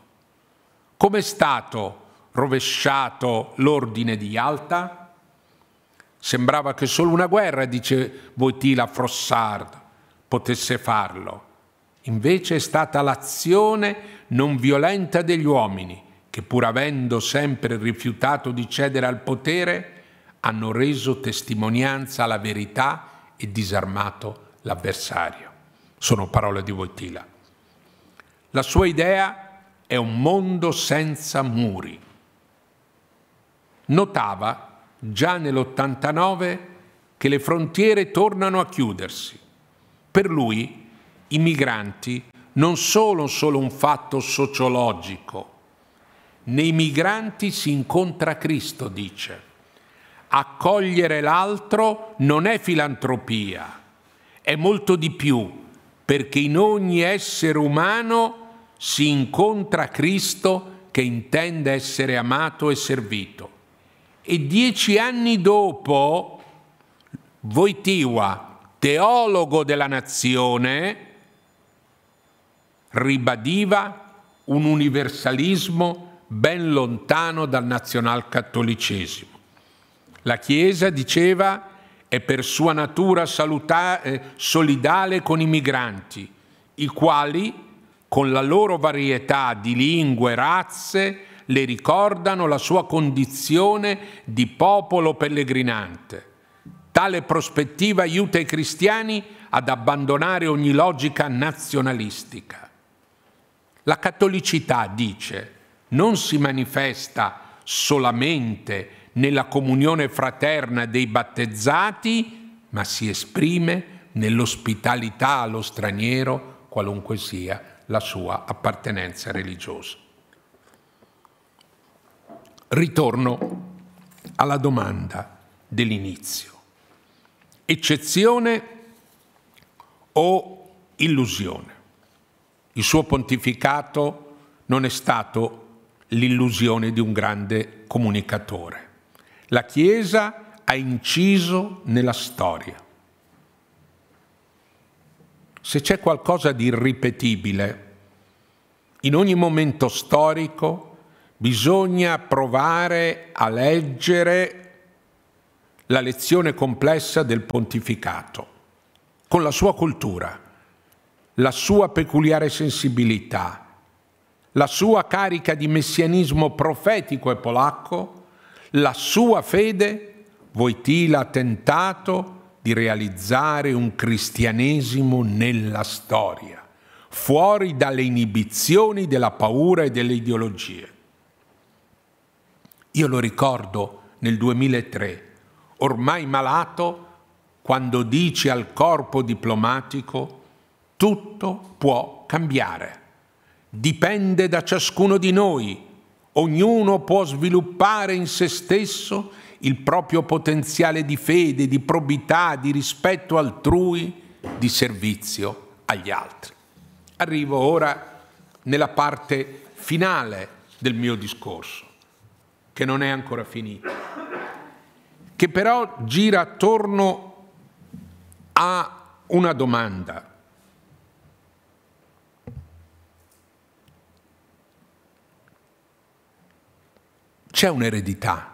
Speaker 3: Com'è stato rovesciato l'ordine di Alta? Sembrava che solo una guerra, dice Voitila Frossard, potesse farlo. Invece è stata l'azione non violenta degli uomini che pur avendo sempre rifiutato di cedere al potere, hanno reso testimonianza alla verità e disarmato l'avversario. Sono parole di Voitila. La sua idea è un mondo senza muri. Notava già nell'89 che le frontiere tornano a chiudersi. Per lui i migranti non sono solo un fatto sociologico. Nei migranti si incontra Cristo, dice. Accogliere l'altro non è filantropia, è molto di più, perché in ogni essere umano si incontra Cristo che intende essere amato e servito. E dieci anni dopo, Voitiva, teologo della nazione, ribadiva un universalismo ben lontano dal nazionalcattolicesimo. La Chiesa, diceva, è per sua natura salutare, eh, solidale con i migranti, i quali, con la loro varietà di lingue e razze, le ricordano la sua condizione di popolo pellegrinante. Tale prospettiva aiuta i cristiani ad abbandonare ogni logica nazionalistica. La cattolicità, dice, non si manifesta solamente nella comunione fraterna dei battezzati, ma si esprime nell'ospitalità allo straniero, qualunque sia la sua appartenenza religiosa. Ritorno alla domanda dell'inizio. Eccezione o illusione? Il suo pontificato non è stato l'illusione di un grande comunicatore la Chiesa ha inciso nella storia. Se c'è qualcosa di irripetibile, in ogni momento storico bisogna provare a leggere la lezione complessa del pontificato, con la sua cultura, la sua peculiare sensibilità, la sua carica di messianismo profetico e polacco la sua fede, Voitila ha tentato di realizzare un cristianesimo nella storia, fuori dalle inibizioni della paura e delle ideologie. Io lo ricordo nel 2003, ormai malato, quando dice al corpo diplomatico tutto può cambiare. Dipende da ciascuno di noi Ognuno può sviluppare in se stesso il proprio potenziale di fede, di probità, di rispetto altrui, di servizio agli altri. Arrivo ora nella parte finale del mio discorso, che non è ancora finita, che però gira attorno a una domanda. C'è un'eredità.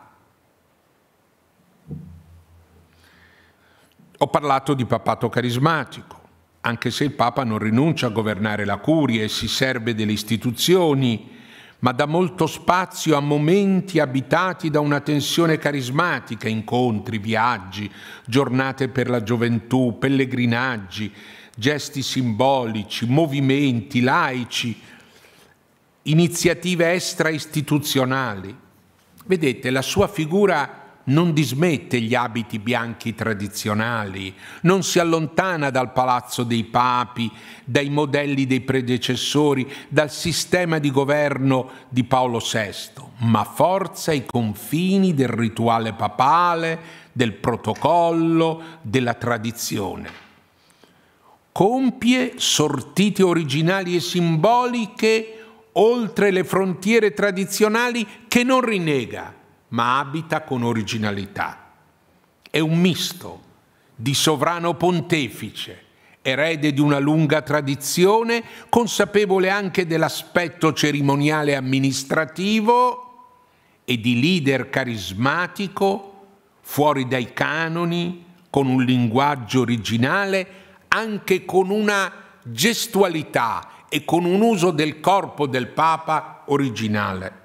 Speaker 3: Ho parlato di papato carismatico, anche se il Papa non rinuncia a governare la curia e si serve delle istituzioni, ma dà molto spazio a momenti abitati da una tensione carismatica, incontri, viaggi, giornate per la gioventù, pellegrinaggi, gesti simbolici, movimenti laici, iniziative extraistituzionali. Vedete, la sua figura non dismette gli abiti bianchi tradizionali, non si allontana dal palazzo dei papi, dai modelli dei predecessori, dal sistema di governo di Paolo VI, ma forza i confini del rituale papale, del protocollo, della tradizione. Compie sortite originali e simboliche oltre le frontiere tradizionali che non rinnega, ma abita con originalità. È un misto di sovrano pontefice, erede di una lunga tradizione, consapevole anche dell'aspetto cerimoniale amministrativo e di leader carismatico fuori dai canoni, con un linguaggio originale, anche con una gestualità e con un uso del corpo del Papa originale.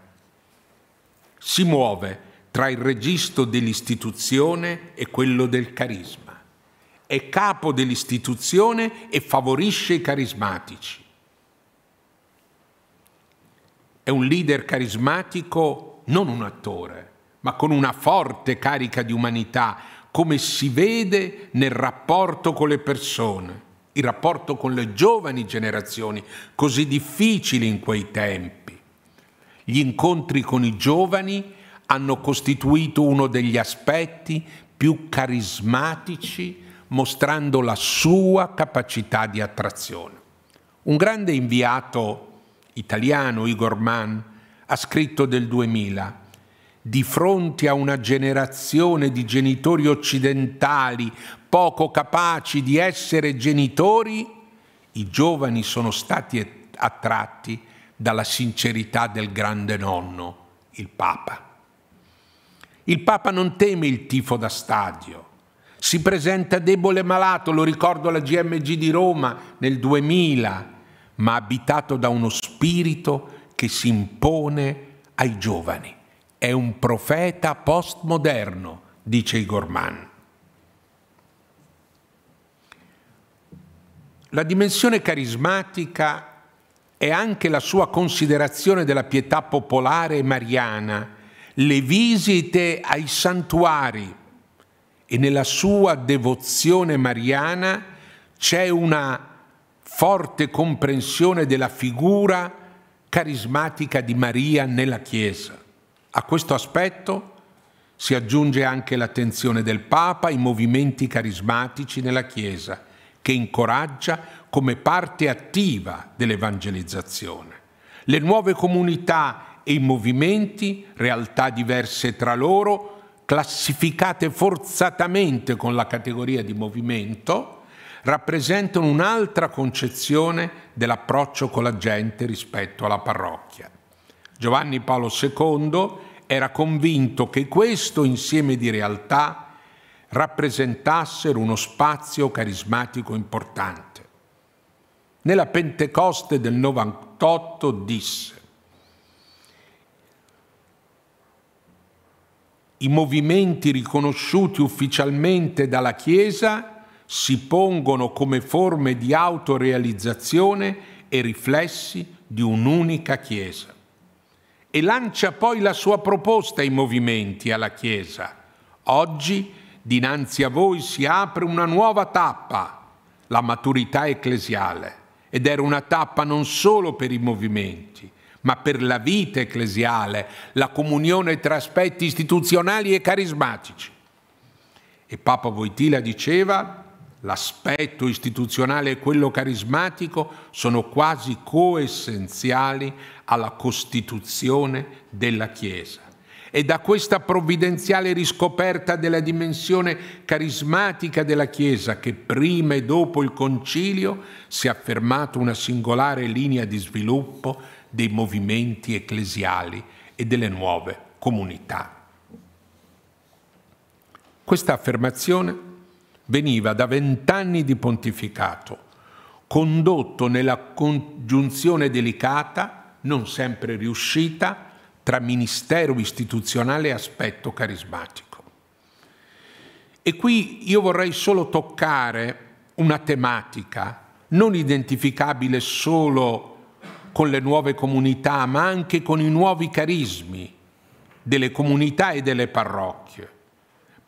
Speaker 3: Si muove tra il registro dell'istituzione e quello del carisma. È capo dell'istituzione e favorisce i carismatici. È un leader carismatico, non un attore, ma con una forte carica di umanità, come si vede nel rapporto con le persone il rapporto con le giovani generazioni, così difficili in quei tempi. Gli incontri con i giovani hanno costituito uno degli aspetti più carismatici, mostrando la sua capacità di attrazione. Un grande inviato italiano, Igor Mann, ha scritto del 2000, di fronte a una generazione di genitori occidentali poco capaci di essere genitori, i giovani sono stati attratti dalla sincerità del grande nonno, il Papa. Il Papa non teme il tifo da stadio, si presenta debole e malato, lo ricordo alla GMG di Roma nel 2000, ma abitato da uno spirito che si impone ai giovani è un profeta postmoderno, dice Igor Igorman. La dimensione carismatica è anche la sua considerazione della pietà popolare mariana, le visite ai santuari e nella sua devozione mariana c'è una forte comprensione della figura carismatica di Maria nella Chiesa. A questo aspetto si aggiunge anche l'attenzione del Papa ai movimenti carismatici nella Chiesa, che incoraggia come parte attiva dell'evangelizzazione. Le nuove comunità e i movimenti, realtà diverse tra loro, classificate forzatamente con la categoria di movimento, rappresentano un'altra concezione dell'approccio con la gente rispetto alla parrocchia. Giovanni Paolo II era convinto che questo insieme di realtà rappresentassero uno spazio carismatico importante. Nella Pentecoste del 98 disse i movimenti riconosciuti ufficialmente dalla Chiesa si pongono come forme di autorealizzazione e riflessi di un'unica Chiesa e lancia poi la sua proposta ai movimenti, alla Chiesa. Oggi dinanzi a voi si apre una nuova tappa, la maturità ecclesiale, ed era una tappa non solo per i movimenti, ma per la vita ecclesiale, la comunione tra aspetti istituzionali e carismatici. E Papa Voitila diceva, l'aspetto istituzionale e quello carismatico sono quasi coessenziali alla costituzione della Chiesa. E da questa provvidenziale riscoperta della dimensione carismatica della Chiesa che prima e dopo il concilio si è affermata una singolare linea di sviluppo dei movimenti ecclesiali e delle nuove comunità. Questa affermazione veniva da vent'anni di pontificato, condotto nella congiunzione delicata, non sempre riuscita, tra ministero istituzionale e aspetto carismatico. E qui io vorrei solo toccare una tematica non identificabile solo con le nuove comunità, ma anche con i nuovi carismi delle comunità e delle parrocchie.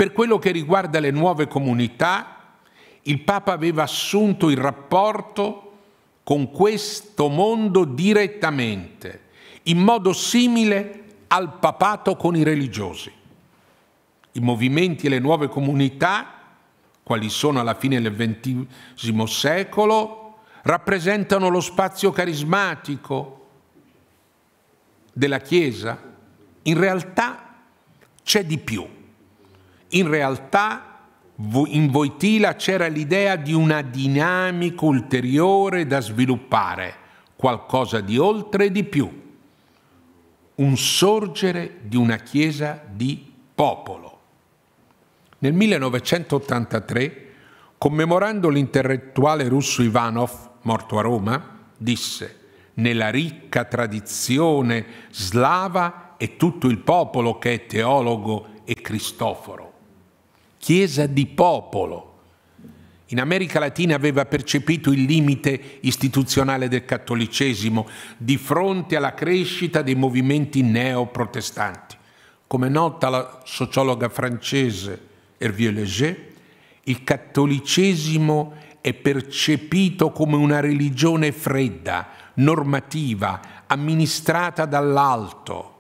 Speaker 3: Per quello che riguarda le nuove comunità, il Papa aveva assunto il rapporto con questo mondo direttamente, in modo simile al papato con i religiosi. I movimenti e le nuove comunità, quali sono alla fine del XX secolo, rappresentano lo spazio carismatico della Chiesa. In realtà c'è di più in realtà in Voitila c'era l'idea di una dinamica ulteriore da sviluppare, qualcosa di oltre e di più, un sorgere di una chiesa di popolo. Nel 1983, commemorando l'intellettuale russo Ivanov, morto a Roma, disse «Nella ricca tradizione slava è tutto il popolo che è teologo e cristoforo». Chiesa di popolo. In America Latina aveva percepito il limite istituzionale del cattolicesimo di fronte alla crescita dei movimenti neoprotestanti. Come nota la sociologa francese Hervé Leger, il cattolicesimo è percepito come una religione fredda, normativa, amministrata dall'alto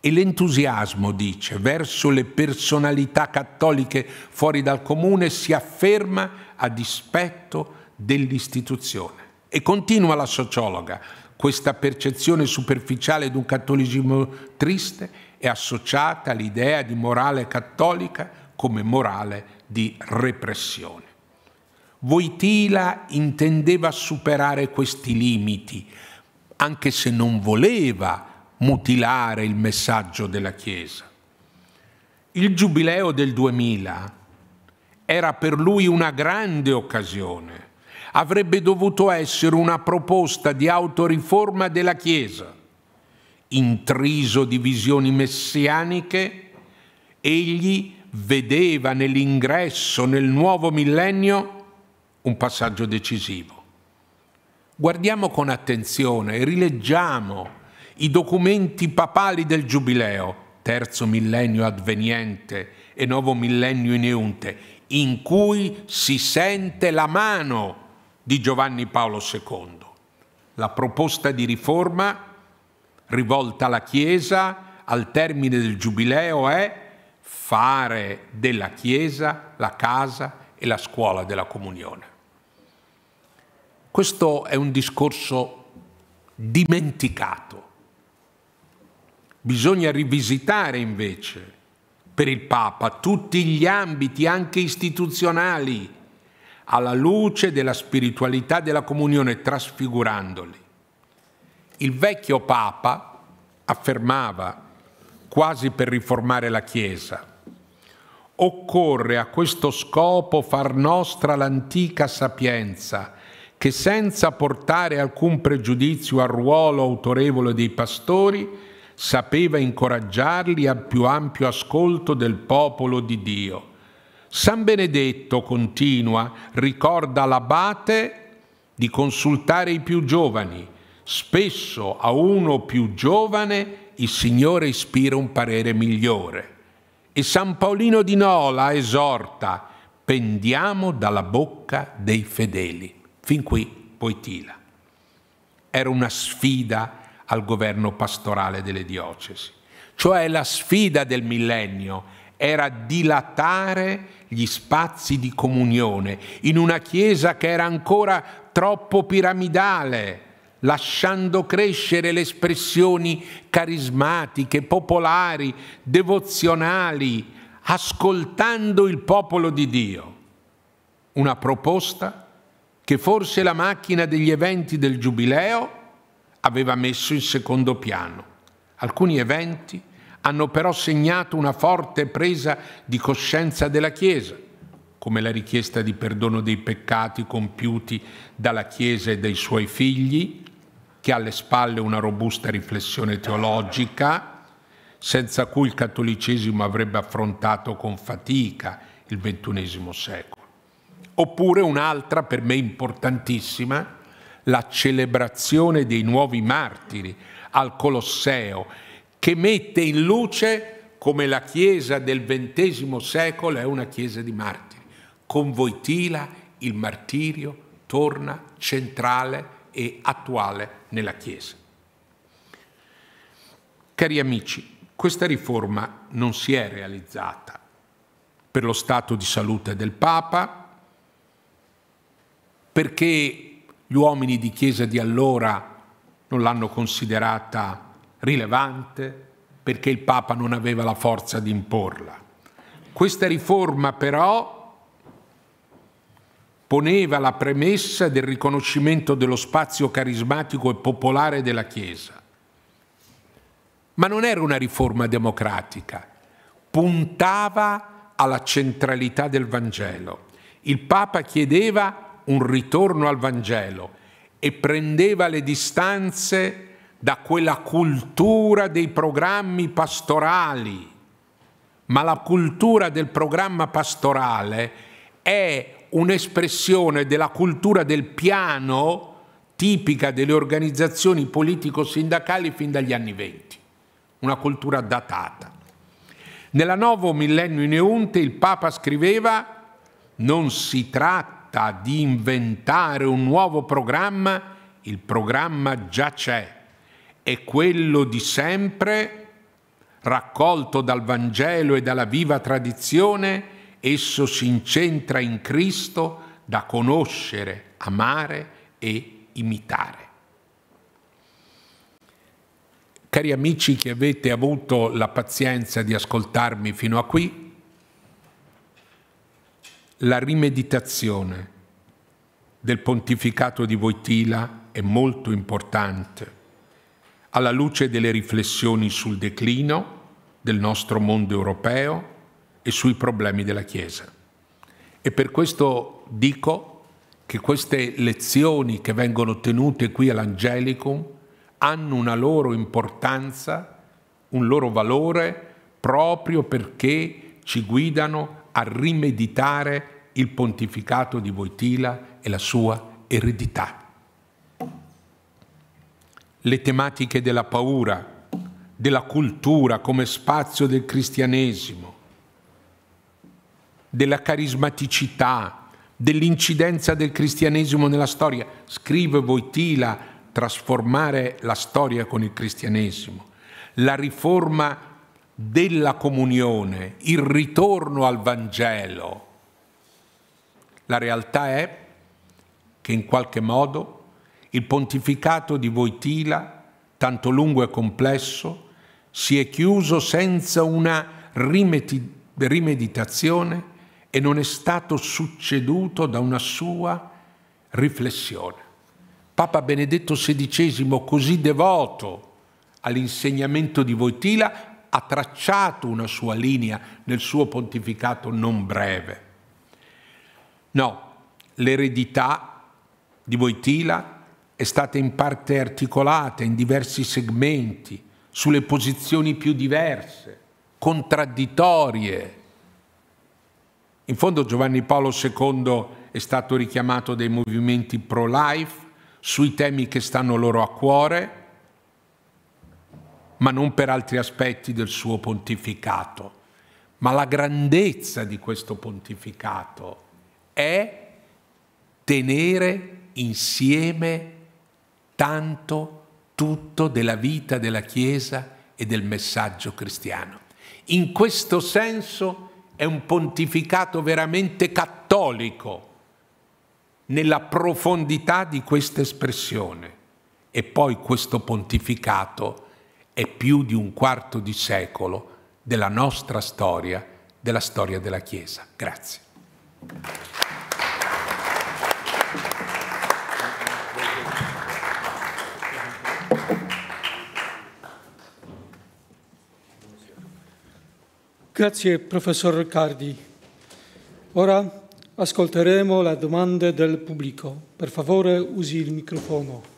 Speaker 3: e l'entusiasmo, dice, verso le personalità cattoliche fuori dal comune si afferma a dispetto dell'istituzione. E continua la sociologa, questa percezione superficiale di un cattolicismo triste è associata all'idea di morale cattolica come morale di repressione. Voitila intendeva superare questi limiti, anche se non voleva mutilare il messaggio della Chiesa. Il Giubileo del 2000 era per lui una grande occasione, avrebbe dovuto essere una proposta di autoriforma della Chiesa. Intriso di visioni messianiche, egli vedeva nell'ingresso nel nuovo millennio un passaggio decisivo. Guardiamo con attenzione e rileggiamo i documenti papali del Giubileo, terzo millennio adveniente e nuovo millennio ineunte, in cui si sente la mano di Giovanni Paolo II. La proposta di riforma rivolta alla Chiesa al termine del Giubileo è fare della Chiesa la casa e la scuola della comunione. Questo è un discorso dimenticato Bisogna rivisitare invece per il Papa tutti gli ambiti, anche istituzionali, alla luce della spiritualità della comunione, trasfigurandoli. Il vecchio Papa affermava, quasi per riformare la Chiesa, occorre a questo scopo far nostra l'antica sapienza, che senza portare alcun pregiudizio al ruolo autorevole dei pastori, sapeva incoraggiarli al più ampio ascolto del popolo di Dio. San Benedetto, continua, ricorda l'abate di consultare i più giovani. Spesso a uno più giovane il Signore ispira un parere migliore. E San Paolino di Nola esorta, pendiamo dalla bocca dei fedeli. Fin qui Poetila. Era una sfida al governo pastorale delle diocesi. Cioè la sfida del millennio era dilatare gli spazi di comunione in una Chiesa che era ancora troppo piramidale, lasciando crescere le espressioni carismatiche, popolari, devozionali, ascoltando il popolo di Dio. Una proposta che forse la macchina degli eventi del Giubileo aveva messo in secondo piano. Alcuni eventi hanno però segnato una forte presa di coscienza della Chiesa, come la richiesta di perdono dei peccati compiuti dalla Chiesa e dai suoi figli, che ha alle spalle una robusta riflessione teologica, senza cui il cattolicesimo avrebbe affrontato con fatica il XXI secolo. Oppure un'altra, per me importantissima, la celebrazione dei nuovi martiri al Colosseo, che mette in luce come la Chiesa del XX secolo è una Chiesa di martiri. Con Voitila il martirio torna centrale e attuale nella Chiesa. Cari amici, questa riforma non si è realizzata per lo stato di salute del Papa, perché gli uomini di chiesa di allora non l'hanno considerata rilevante perché il Papa non aveva la forza di imporla. Questa riforma però poneva la premessa del riconoscimento dello spazio carismatico e popolare della Chiesa. Ma non era una riforma democratica, puntava alla centralità del Vangelo. Il Papa chiedeva un ritorno al Vangelo e prendeva le distanze da quella cultura dei programmi pastorali. Ma la cultura del programma pastorale è un'espressione della cultura del piano tipica delle organizzazioni politico-sindacali fin dagli anni venti, una cultura datata. Nella Novo Millennio in Eunte il Papa scriveva non si tratta tratta di inventare un nuovo programma, il programma già c'è. È quello di sempre, raccolto dal Vangelo e dalla viva tradizione, esso si incentra in Cristo da conoscere, amare e imitare. Cari amici che avete avuto la pazienza di ascoltarmi fino a qui, la rimeditazione del pontificato di Voitila è molto importante alla luce delle riflessioni sul declino del nostro mondo europeo e sui problemi della Chiesa. E per questo dico che queste lezioni che vengono tenute qui all'Angelicum hanno una loro importanza, un loro valore, proprio perché ci guidano a rimeditare il pontificato di Voitila e la sua eredità. Le tematiche della paura, della cultura come spazio del cristianesimo, della carismaticità, dell'incidenza del cristianesimo nella storia. Scrive Voitila, trasformare la storia con il cristianesimo. La riforma della comunione, il ritorno al Vangelo. La realtà è che in qualche modo il pontificato di Voitila, tanto lungo e complesso, si è chiuso senza una rimeditazione e non è stato succeduto da una sua riflessione. Papa Benedetto XVI, così devoto all'insegnamento di Voitila, ha tracciato una sua linea nel suo pontificato non breve. No, l'eredità di Voitila è stata in parte articolata in diversi segmenti, sulle posizioni più diverse, contraddittorie. In fondo Giovanni Paolo II è stato richiamato dai movimenti pro-life sui temi che stanno loro a cuore, ma non per altri aspetti del suo pontificato. Ma la grandezza di questo pontificato è tenere insieme tanto tutto della vita della Chiesa e del messaggio cristiano. In questo senso è un pontificato veramente cattolico nella profondità di questa espressione e poi questo pontificato è più di un quarto di secolo della nostra storia, della storia della Chiesa. Grazie.
Speaker 1: Grazie professor Riccardi. Ora ascolteremo le domande del pubblico. Per favore usi il microfono.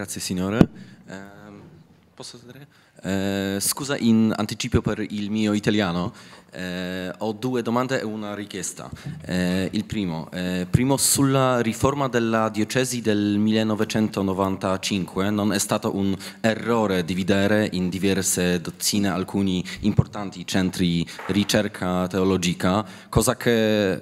Speaker 4: Grazie signore. Eh, posso vedere? Eh, scusa in anticipo per il mio italiano, eh, ho due domande e una richiesta. Eh, il primo, eh, primo, sulla riforma della diocesi del 1995, non è stato un errore dividere in diverse dozzine alcuni importanti centri ricerca teologica, cosa che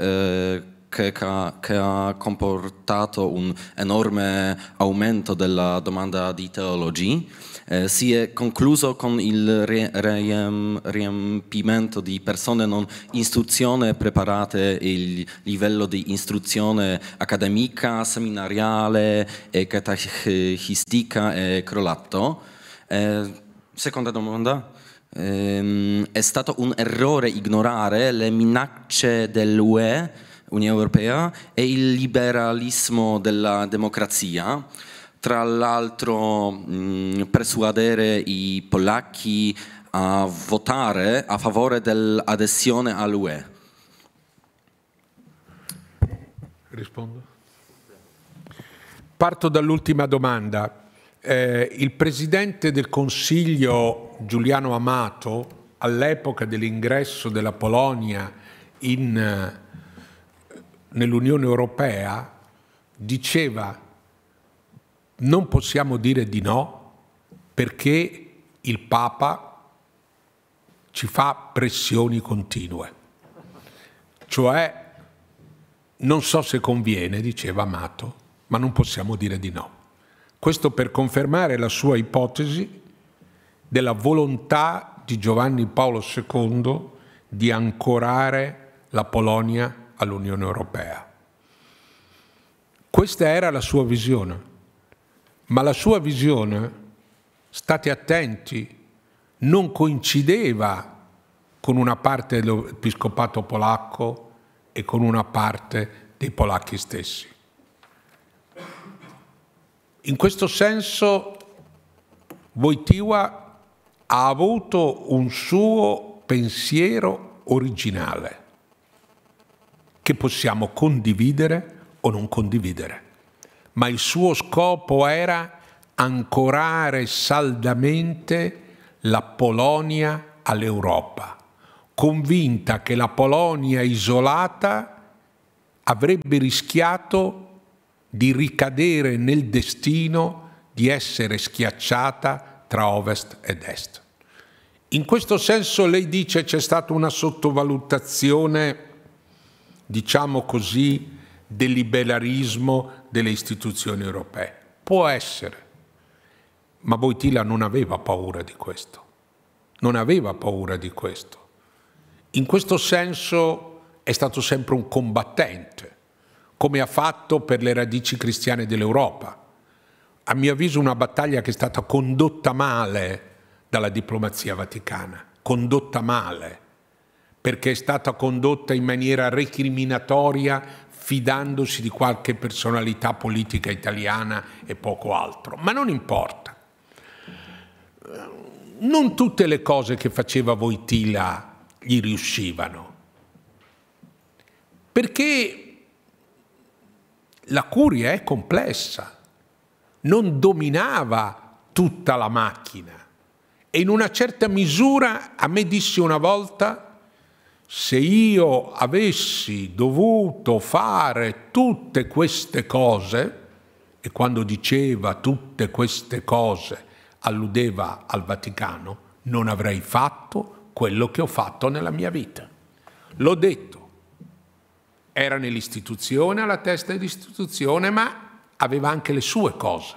Speaker 4: eh, che ha, che ha, comportato un enorme aumento della domanda di teologia, eh, si è concluso con il riempimento di persone non istruzione preparate, il livello di istruzione accademica, seminariale e catechistica è crollato. Eh, seconda domanda. Eh, è stato un errore ignorare le minacce dell'UE Unione Europea e il liberalismo della democrazia, tra l'altro mh, mm, persuadere i polacchi a votare a favore dell'adesione all'UE.
Speaker 3: Rispondo. Parto dall'ultima domanda. Eh, il presidente del Consiglio Giuliano Amato, all'epoca dell'ingresso della Polonia in eh, nell'Unione Europea diceva non possiamo dire di no perché il Papa ci fa pressioni continue. Cioè, non so se conviene, diceva Amato, ma non possiamo dire di no. Questo per confermare la sua ipotesi della volontà di Giovanni Paolo II di ancorare la Polonia all'Unione Europea. Questa era la sua visione, ma la sua visione, state attenti, non coincideva con una parte dell'episcopato polacco e con una parte dei polacchi stessi. In questo senso Wojtyła ha avuto un suo pensiero originale che possiamo condividere o non condividere. Ma il suo scopo era ancorare saldamente la Polonia all'Europa, convinta che la Polonia isolata avrebbe rischiato di ricadere nel destino di essere schiacciata tra ovest ed est. In questo senso lei dice c'è stata una sottovalutazione diciamo così, del liberalismo delle istituzioni europee. Può essere, ma Boitila non aveva paura di questo. Non aveva paura di questo. In questo senso è stato sempre un combattente, come ha fatto per le radici cristiane dell'Europa. A mio avviso una battaglia che è stata condotta male dalla diplomazia vaticana, condotta male perché è stata condotta in maniera recriminatoria fidandosi di qualche personalità politica italiana e poco altro. Ma non importa. Non tutte le cose che faceva Voitila gli riuscivano, perché la curia è complessa, non dominava tutta la macchina e in una certa misura, a me disse una volta, se io avessi dovuto fare tutte queste cose, e quando diceva tutte queste cose alludeva al Vaticano, non avrei fatto quello che ho fatto nella mia vita. L'ho detto, era nell'istituzione, alla testa dell'istituzione, ma aveva anche le sue cose.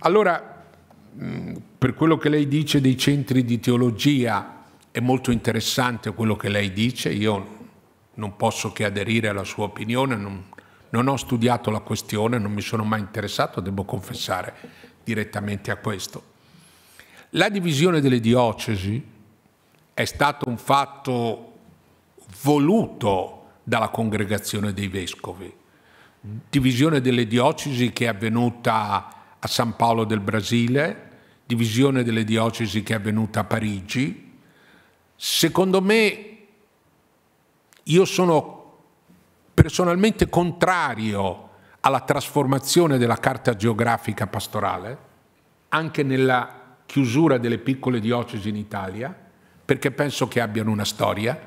Speaker 3: Allora, mm, per quello che lei dice dei centri di teologia, è molto interessante quello che lei dice, io non posso che aderire alla sua opinione, non, non ho studiato la questione, non mi sono mai interessato, devo confessare direttamente a questo. La divisione delle diocesi è stato un fatto voluto dalla congregazione dei vescovi, divisione delle diocesi che è avvenuta a San Paolo del Brasile, divisione delle diocesi che è avvenuta a Parigi, Secondo me io sono personalmente contrario alla trasformazione della carta geografica pastorale, anche nella chiusura delle piccole diocesi in Italia, perché penso che abbiano una storia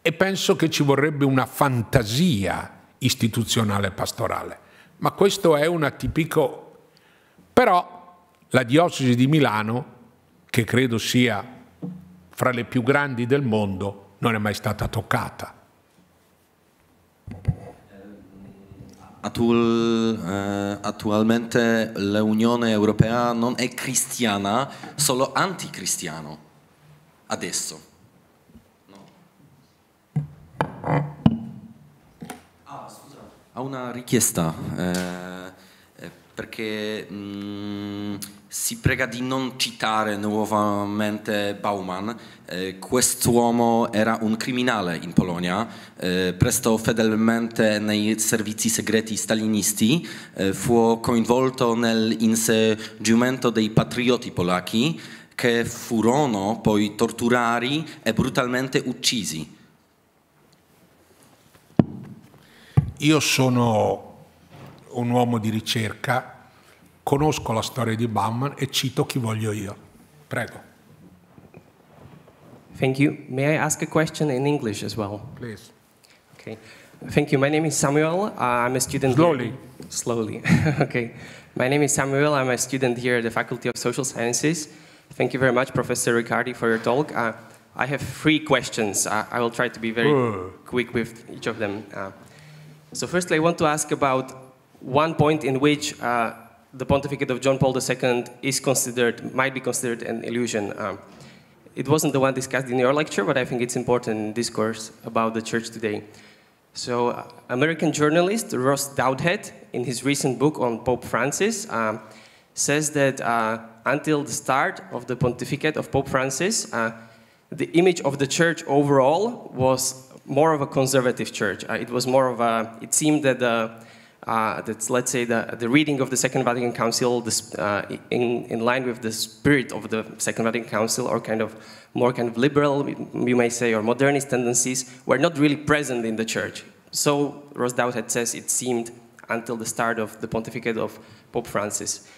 Speaker 3: e penso che ci vorrebbe una fantasia istituzionale pastorale. Ma questo è un atipico... Però la diocesi di Milano, che credo sia fra le più grandi del mondo, non è mai stata toccata.
Speaker 4: Atul, eh, attualmente l'Unione Europea non è cristiana, solo anticristiano, adesso. No. Ah, scusa, ho una richiesta, eh, eh perché... Mm, si prega di non citare nuovamente Bauman. Eh, quest'uomo era un criminale in Polonia, eh, prestò fedelmente nei servizi segreti stalinisti, eh, fu coinvolto nell'insegnamento dei patrioti polacchi che furono poi torturati e brutalmente uccisi.
Speaker 3: Io sono un uomo di ricerca conosco la storia di Bauman e cito chi voglio io. Prego.
Speaker 5: Thank you. May I ask a question in English as well? Please. Okay. Thank you. My name is Samuel. Uh, I'm a student. Slowly. Here. Slowly. okay. My name is Samuel. I'm a student here at the Faculty of Social Sciences. Thank you very much, Professor Riccardi, for your talk. Uh, I have three questions. I, uh, I will try to be very quick with each of them. Uh, so, firstly, I want to ask about one point in which uh, the pontificate of John Paul II is considered, might be considered an illusion. Um, it wasn't the one discussed in your lecture, but I think it's important discourse about the church today. So, uh, American journalist Ross Doubthead, in his recent book on Pope Francis, um, says that uh, until the start of the pontificate of Pope Francis, uh, the image of the church overall was more of a conservative church. Uh, it was more of a, it seemed that the uh, that's, let's say, the, the reading of the Second Vatican Council this, uh, in, in line with the spirit of the Second Vatican Council or kind of more kind of liberal, you may say, or modernist tendencies were not really present in the church. So Rosdaut had says it seemed until the start of the pontificate of Pope Francis.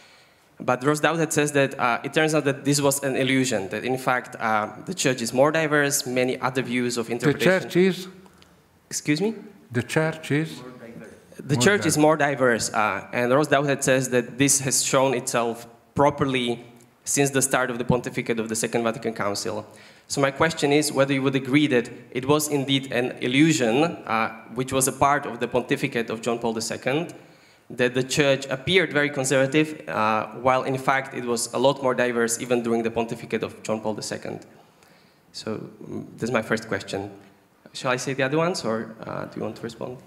Speaker 5: But Rosdaut had says that uh, it turns out that this was an illusion, that in fact uh, the church is more diverse, many other views of interpretation. The church is? Excuse me?
Speaker 3: The church is? The more church
Speaker 5: diverse. is more diverse, uh, and Rose Dowdhead says that this has shown itself properly since the start of the pontificate of the Second Vatican Council. So my question is whether you would agree that it was indeed an illusion, uh, which was a part of the pontificate of John Paul II, that the church appeared very conservative, uh, while in fact it was a lot more diverse even during the pontificate of John Paul II. So mm, this is my first question. Shall I say the other ones, or uh, do you want to respond?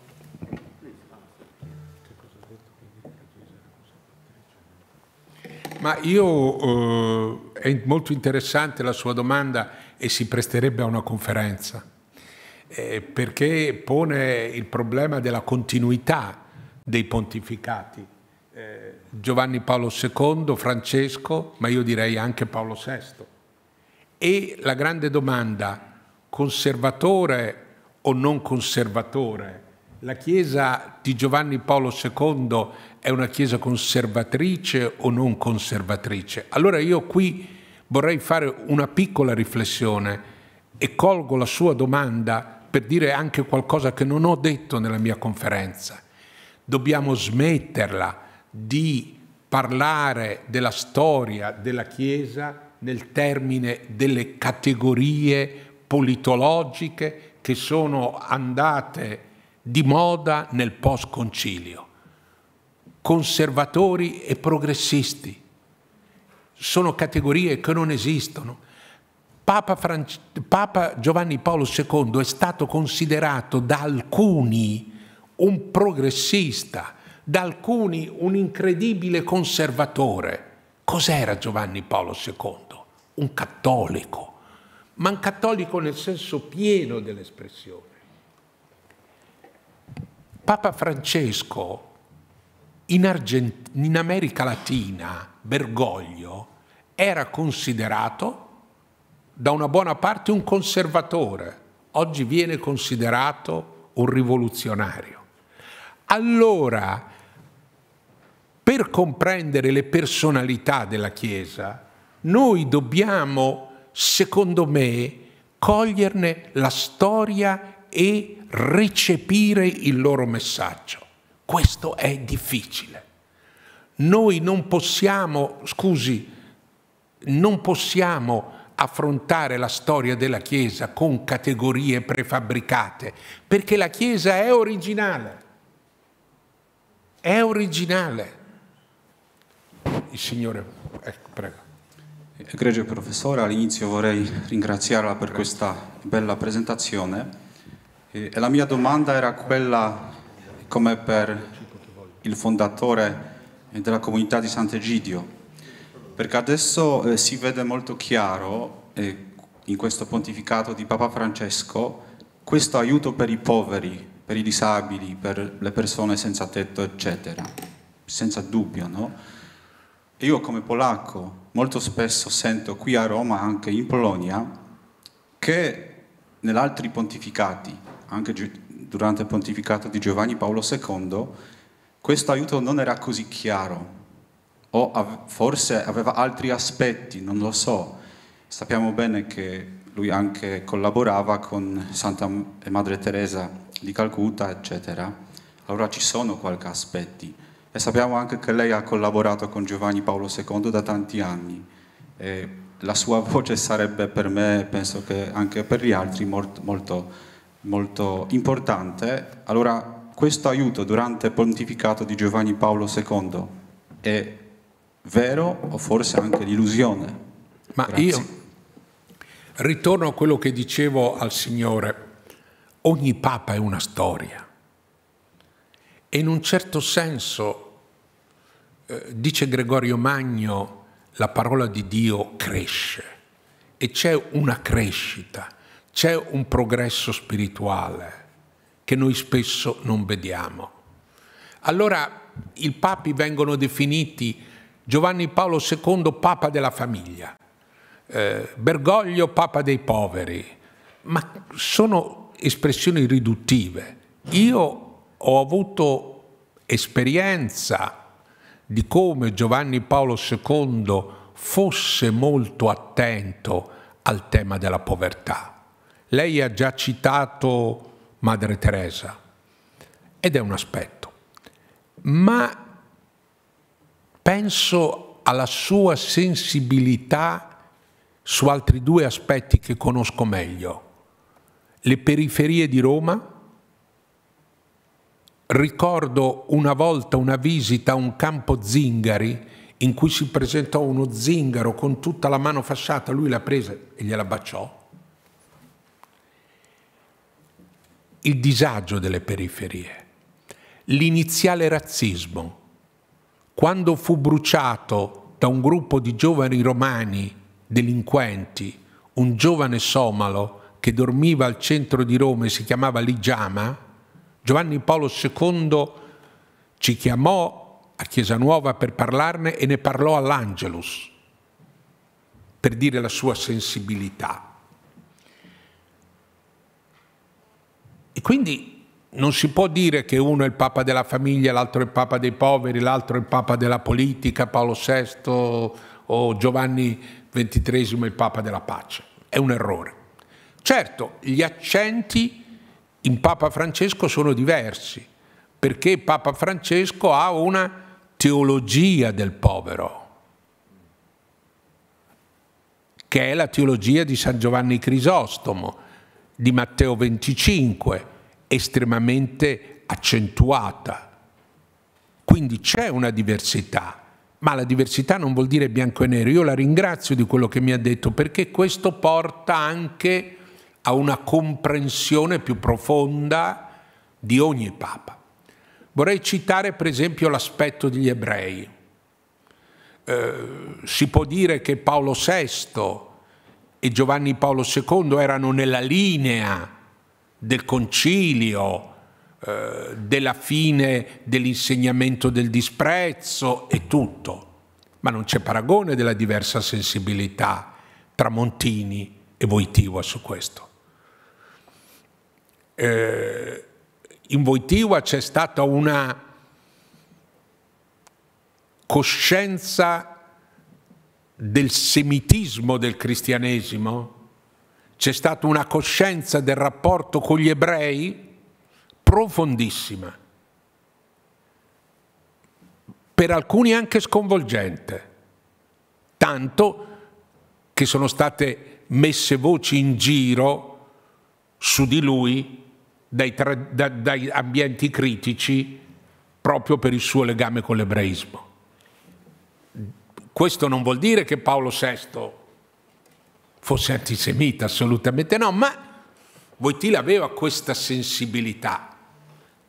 Speaker 3: Ma io, eh, è molto interessante la sua domanda e si presterebbe a una conferenza, eh, perché pone il problema della continuità dei pontificati. Eh, Giovanni Paolo II, Francesco, ma io direi anche Paolo VI. E la grande domanda, conservatore o non conservatore la chiesa di Giovanni Paolo II è una chiesa conservatrice o non conservatrice? Allora io qui vorrei fare una piccola riflessione e colgo la sua domanda per dire anche qualcosa che non ho detto nella mia conferenza. Dobbiamo smetterla di parlare della storia della Chiesa nel termine delle categorie politologiche che sono andate di moda nel post-concilio, conservatori e progressisti. Sono categorie che non esistono. Papa, Papa, Giovanni Paolo II è stato considerato da alcuni un progressista, da alcuni un incredibile conservatore. Cos'era Giovanni Paolo II? Un cattolico, ma un cattolico nel senso pieno dell'espressione. Papa Francesco in, Argent- in America Latina, Bergoglio, era considerato da una buona parte un conservatore, oggi viene considerato un rivoluzionario. Allora, per comprendere le personalità della Chiesa, noi dobbiamo, secondo me, coglierne la storia e recepire il loro messaggio. Questo è difficile. Noi non possiamo, scusi, non possiamo affrontare la storia della Chiesa con categorie prefabbricate, perché la Chiesa è originale. È originale. Il Signore, ecco, prego.
Speaker 6: Egregio professore, all'inizio vorrei ringraziarla per questa bella presentazione e la mia domanda era quella, come per il fondatore della comunità di Sant'Egidio, perché adesso eh, si vede molto chiaro eh, in questo pontificato di Papa Francesco questo aiuto per i poveri, per i disabili, per le persone senza tetto, eccetera, senza dubbio, no? E io come polacco molto spesso sento qui a Roma, anche in Polonia, che negli altri pontificati anche durante il pontificato di Giovanni Paolo II, questo aiuto non era così chiaro, o av forse aveva altri aspetti, non lo so. Sappiamo bene che lui anche collaborava con Santa Madre Teresa di Calcutta, eccetera. Allora ci sono qualche aspetti. E sappiamo anche che lei ha collaborato con Giovanni Paolo II da tanti anni. E la sua voce sarebbe per me, penso che anche per gli altri, molto, molto molto importante. Allora, questo aiuto durante il pontificato di Giovanni Paolo II è
Speaker 3: vero o forse anche l'illusione? Ma Grazie. io ritorno a quello che dicevo al Signore. Ogni papa è una storia e in un certo senso, eh, dice Gregorio Magno, la parola di Dio cresce e c'è una crescita c'è un progresso spirituale che noi spesso non vediamo. Allora i papi vengono definiti Giovanni Paolo II papa della famiglia, eh, Bergoglio papa dei poveri, ma sono espressioni riduttive. Io ho avuto esperienza di come Giovanni Paolo II fosse molto attento al tema della povertà. Lei ha già citato Madre Teresa ed è un aspetto, ma penso alla sua sensibilità su altri due aspetti che conosco meglio, le periferie di Roma, ricordo una volta una visita a un campo zingari in cui si presentò uno zingaro con tutta la mano fasciata, lui la prese e gliela baciò il disagio delle periferie, l'iniziale razzismo. Quando fu bruciato da un gruppo di giovani romani delinquenti un giovane somalo che dormiva al centro di Roma e si chiamava Ligiama, Giovanni Paolo II ci chiamò a Chiesa Nuova per parlarne e ne parlò all'Angelus per dire la sua sensibilità E quindi non si può dire che uno è il Papa della famiglia, l'altro è il Papa dei poveri, l'altro è il Papa della politica, Paolo VI o Giovanni XXIII è il Papa della pace. È un errore. Certo, gli accenti in Papa Francesco sono diversi, perché Papa Francesco ha una teologia del povero, che è la teologia di San Giovanni Crisostomo di Matteo 25, estremamente accentuata. Quindi c'è una diversità, ma la diversità non vuol dire bianco e nero. Io la ringrazio di quello che mi ha detto perché questo porta anche a una comprensione più profonda di ogni Papa. Vorrei citare per esempio l'aspetto degli ebrei. Eh, si può dire che Paolo VI e Giovanni Paolo II erano nella linea del concilio, eh, della fine dell'insegnamento del disprezzo e tutto. Ma non c'è paragone della diversa sensibilità tra Montini e Voitiva su questo. Eh, in Voitiva c'è stata una coscienza del semitismo del cristianesimo? C'è stata una coscienza del rapporto con gli ebrei profondissima, per alcuni anche sconvolgente, tanto che sono state messe voci in giro su di lui dai, tra, da, dai ambienti critici proprio per il suo legame con l'ebraismo. Questo non vuol dire che Paolo VI fosse antisemita, assolutamente no, ma Voitila aveva questa sensibilità.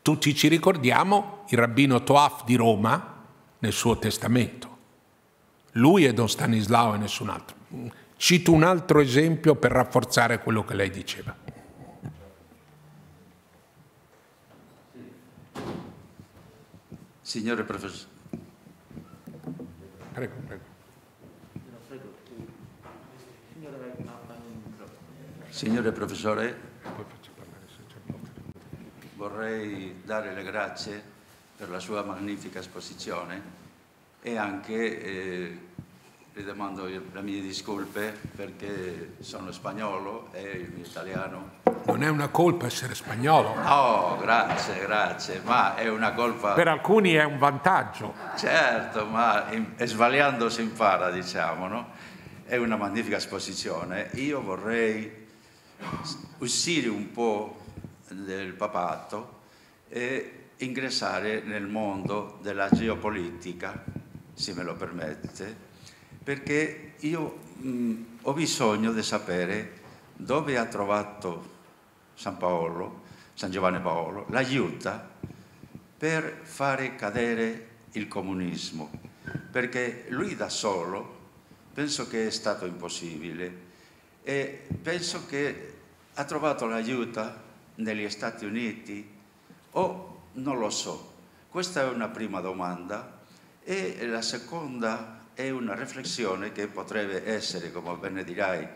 Speaker 3: Tutti ci ricordiamo il rabbino Toaf di Roma nel suo testamento. Lui e Don Stanislao e nessun altro. Cito un altro esempio per rafforzare quello che lei diceva. Signore professore, prego,
Speaker 7: prego. Signore professore, vorrei dare le grazie per la sua magnifica esposizione e anche eh, le domando le mie disculpe perché sono spagnolo e il mio italiano.
Speaker 3: Non è una colpa essere spagnolo.
Speaker 7: No, grazie, grazie, ma è una colpa. Per
Speaker 3: alcuni è un vantaggio.
Speaker 7: Certo, ma sbagliando si impara, diciamo, no? È una magnifica esposizione. Io vorrei uscire un po' del papato e ingressare nel mondo della geopolitica, se me lo permette perché io mh, ho bisogno di sapere dove ha trovato San Paolo, San Giovanni Paolo, l'aiuto per fare cadere il comunismo, perché lui da solo penso che è stato impossibile e penso che ha trovato l'aiuto negli Stati Uniti o non lo so. Questa è una prima domanda e la seconda è una riflessione che potrebbe essere, come bene dirai,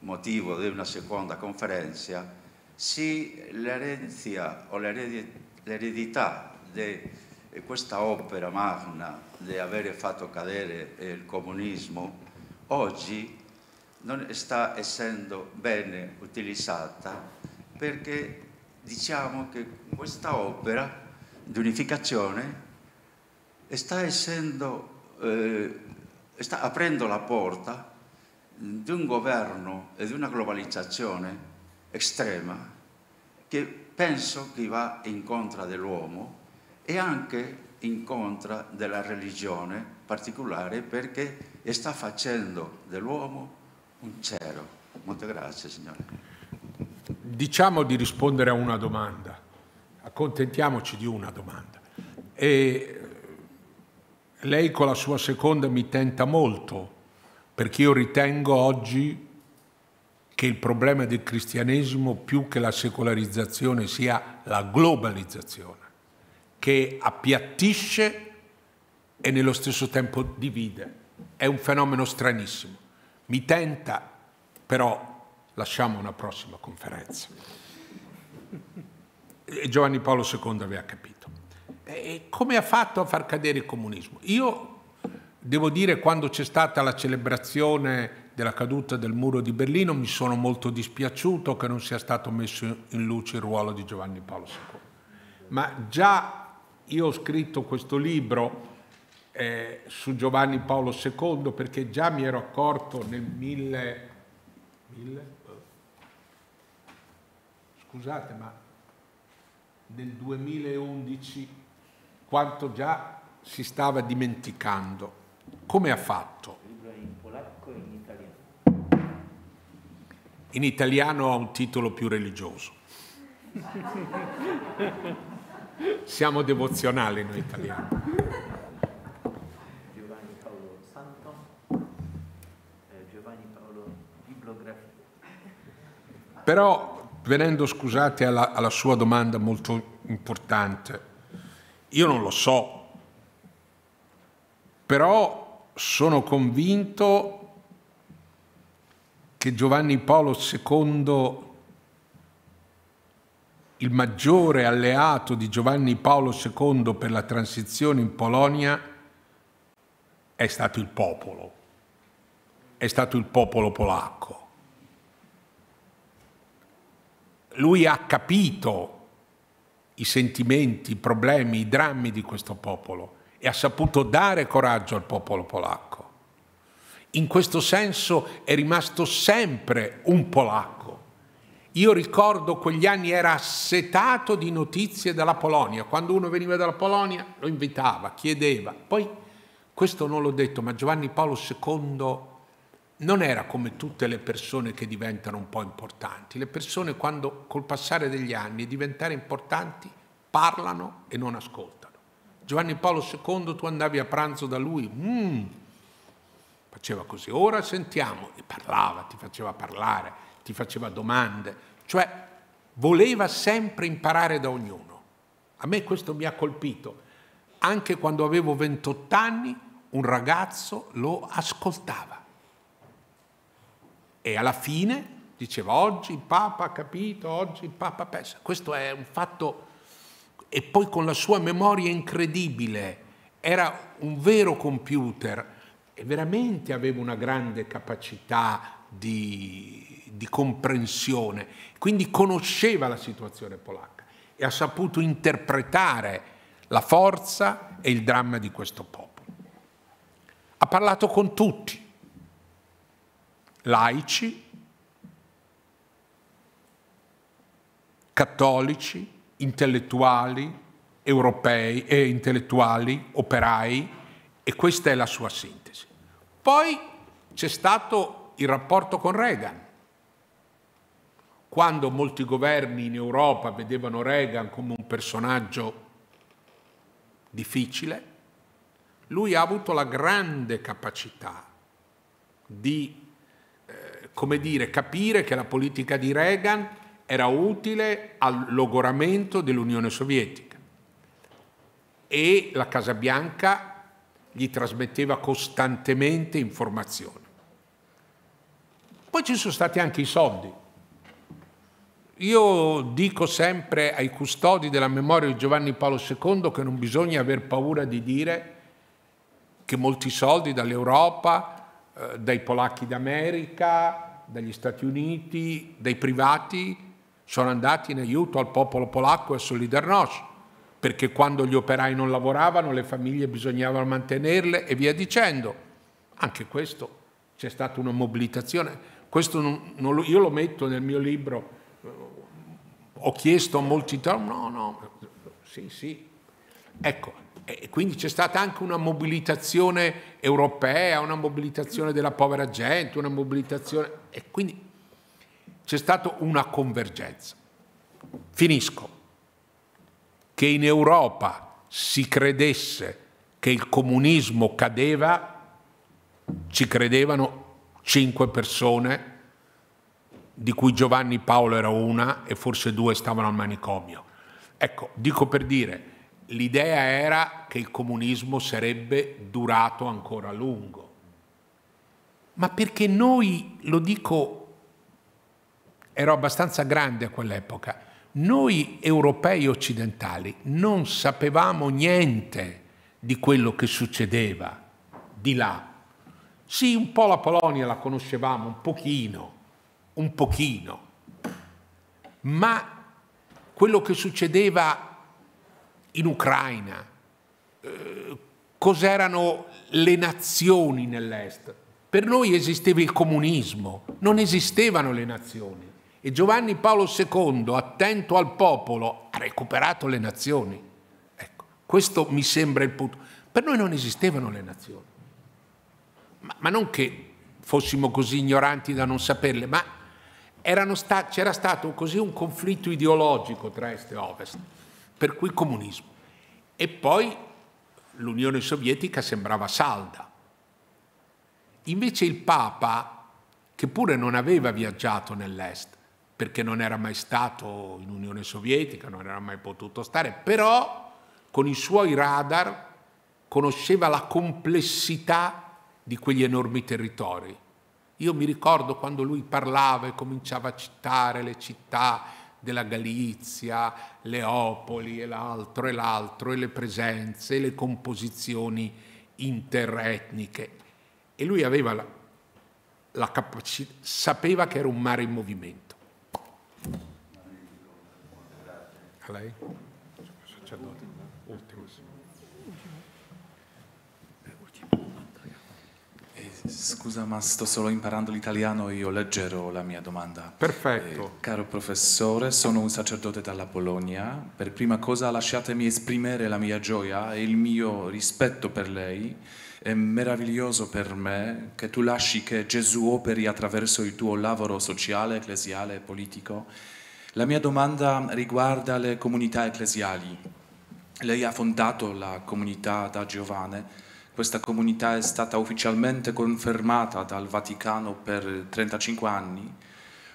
Speaker 7: motivo di una seconda conferenza, se l'erenza o l'eredità di questa opera magna di avere fatto cadere il comunismo oggi non sta essendo bene utilizzata perché diciamo che questa opera di unificazione sta essendo eh, sta aprendo la porta di un governo e di una globalizzazione estrema che penso che va in contra dell'uomo e anche in contra della religione particolare perché sta facendo dell'uomo un cero. Molte grazie signore.
Speaker 3: Diciamo di rispondere a una domanda, accontentiamoci di una domanda. E lei con la sua seconda mi tenta molto, perché io ritengo oggi che il problema del cristianesimo, più che la secolarizzazione, sia la globalizzazione, che appiattisce e nello stesso tempo divide. È un fenomeno stranissimo. Mi tenta, però lasciamo una prossima conferenza. Giovanni Paolo II aveva capito. E come ha fatto a far cadere il comunismo? Io devo dire, quando c'è stata la celebrazione della caduta del muro di Berlino, mi sono molto dispiaciuto che non sia stato messo in luce il ruolo di Giovanni Paolo II. Ma già io ho scritto questo libro eh, su Giovanni Paolo II perché già mi ero accorto nel 1000... Scusate, ma nel 2011 quanto già si stava dimenticando. Come ha fatto? in polacco e in italiano. In italiano ha un titolo più religioso. Siamo devozionali noi italiani.
Speaker 2: Giovanni Paolo Santo, eh, Giovanni Paolo Bibliografia.
Speaker 3: Però, venendo, scusate, alla, alla sua domanda molto importante, io non lo so, però sono convinto che Giovanni Paolo II, il maggiore alleato di Giovanni Paolo II per la transizione in Polonia, è stato il popolo, è stato il popolo polacco. Lui ha capito i sentimenti, i problemi, i drammi di questo popolo e ha saputo dare coraggio al popolo polacco. In questo senso è rimasto sempre un polacco. Io ricordo quegli anni era assetato di notizie dalla Polonia. Quando uno veniva dalla Polonia lo invitava, chiedeva. Poi, questo non l'ho detto, ma Giovanni Paolo II non era come tutte le persone che diventano un po' importanti. Le persone quando col passare degli anni diventare importanti parlano e non ascoltano. Giovanni Paolo II, tu andavi a pranzo da lui, mm, faceva così, ora sentiamo, e parlava, ti faceva parlare, ti faceva domande, cioè voleva sempre imparare da ognuno. A me questo mi ha colpito. Anche quando avevo 28 anni, un ragazzo lo ascoltava e alla fine diceva oggi il Papa ha capito, oggi il Papa pensa. Questo è un fatto... E poi con la sua memoria incredibile era un vero computer e veramente aveva una grande capacità di, di, comprensione, quindi conosceva la situazione polacca e ha saputo interpretare la forza e il dramma di questo popolo. Ha parlato con tutti, laici, cattolici, intellettuali, europei, eh, intellettuali, operai, e questa è la sua sintesi. Poi c'è stato il rapporto con Reagan. Quando molti governi in Europa vedevano Reagan come un personaggio difficile, lui ha avuto la grande capacità di come dire, capire che la politica di Reagan era utile al logoramento dell'Unione Sovietica e la Casa Bianca gli trasmetteva costantemente informazioni. Poi ci sono stati anche i soldi. Io dico sempre ai custodi della memoria di Giovanni Paolo II che non bisogna aver paura di dire che molti soldi dall'Europa, eh, dai polacchi d'America, dagli Stati Uniti, dai privati, sono andati in aiuto al popolo polacco e a Solidarnosc, perché quando gli operai non lavoravano le famiglie bisognava mantenerle e via dicendo. Anche questo c'è stata una mobilitazione. Questo non, non lo, io lo metto nel mio libro, eh, ho chiesto a molti, no, no, sì, sì. Ecco, e quindi c'è stata anche una mobilitazione europea, una mobilitazione della povera gente, una mobilitazione... E quindi c'è stata una convergenza. Finisco. Che in Europa si credesse che il comunismo cadeva, ci credevano cinque persone, di cui Giovanni Paolo era una e forse due stavano al manicomio. Ecco, dico per dire, l'idea era che il comunismo sarebbe durato ancora a lungo. Ma perché noi, lo dico, ero abbastanza grande a quell'epoca, noi europei occidentali non sapevamo niente di quello che succedeva di là. Sì, un po' la Polonia la conoscevamo, un pochino, un pochino, ma quello che succedeva in Ucraina, eh, cos'erano le nazioni nell'Est. Per noi esisteva il comunismo, non esistevano le nazioni. E Giovanni Paolo II, attento al popolo, ha recuperato le nazioni. Ecco, questo mi sembra il punto. Per noi non esistevano le nazioni. Ma, ma non che fossimo così ignoranti da non saperle, ma c'era sta stato così un conflitto ideologico tra Est e Ovest per cui comunismo. E poi l'Unione Sovietica sembrava salda. Invece il Papa, che pure non aveva viaggiato nell'Est, perché non era mai stato in Unione Sovietica, non era mai potuto stare, però con i suoi radar conosceva la complessità di quegli enormi territori. Io mi ricordo quando lui parlava e cominciava a citare le città della Galizia, Leopoli e l'altro e l'altro e le presenze le composizioni interetniche. E lui aveva la, la capacità, sapeva che era un mare in movimento. A lei?
Speaker 8: Scusa, ma sto solo imparando l'italiano, e io leggerò la mia domanda. Perfetto. Eh, caro professore, sono un sacerdote dalla Polonia. Per prima cosa lasciatemi esprimere la mia gioia e il mio rispetto per lei. È meraviglioso per me che tu lasci che Gesù operi attraverso il tuo lavoro sociale, ecclesiale e politico. La mia domanda riguarda le comunità ecclesiali. Lei ha fondato la comunità da Giovane questa comunità è stata ufficialmente confermata dal Vaticano per 35 anni.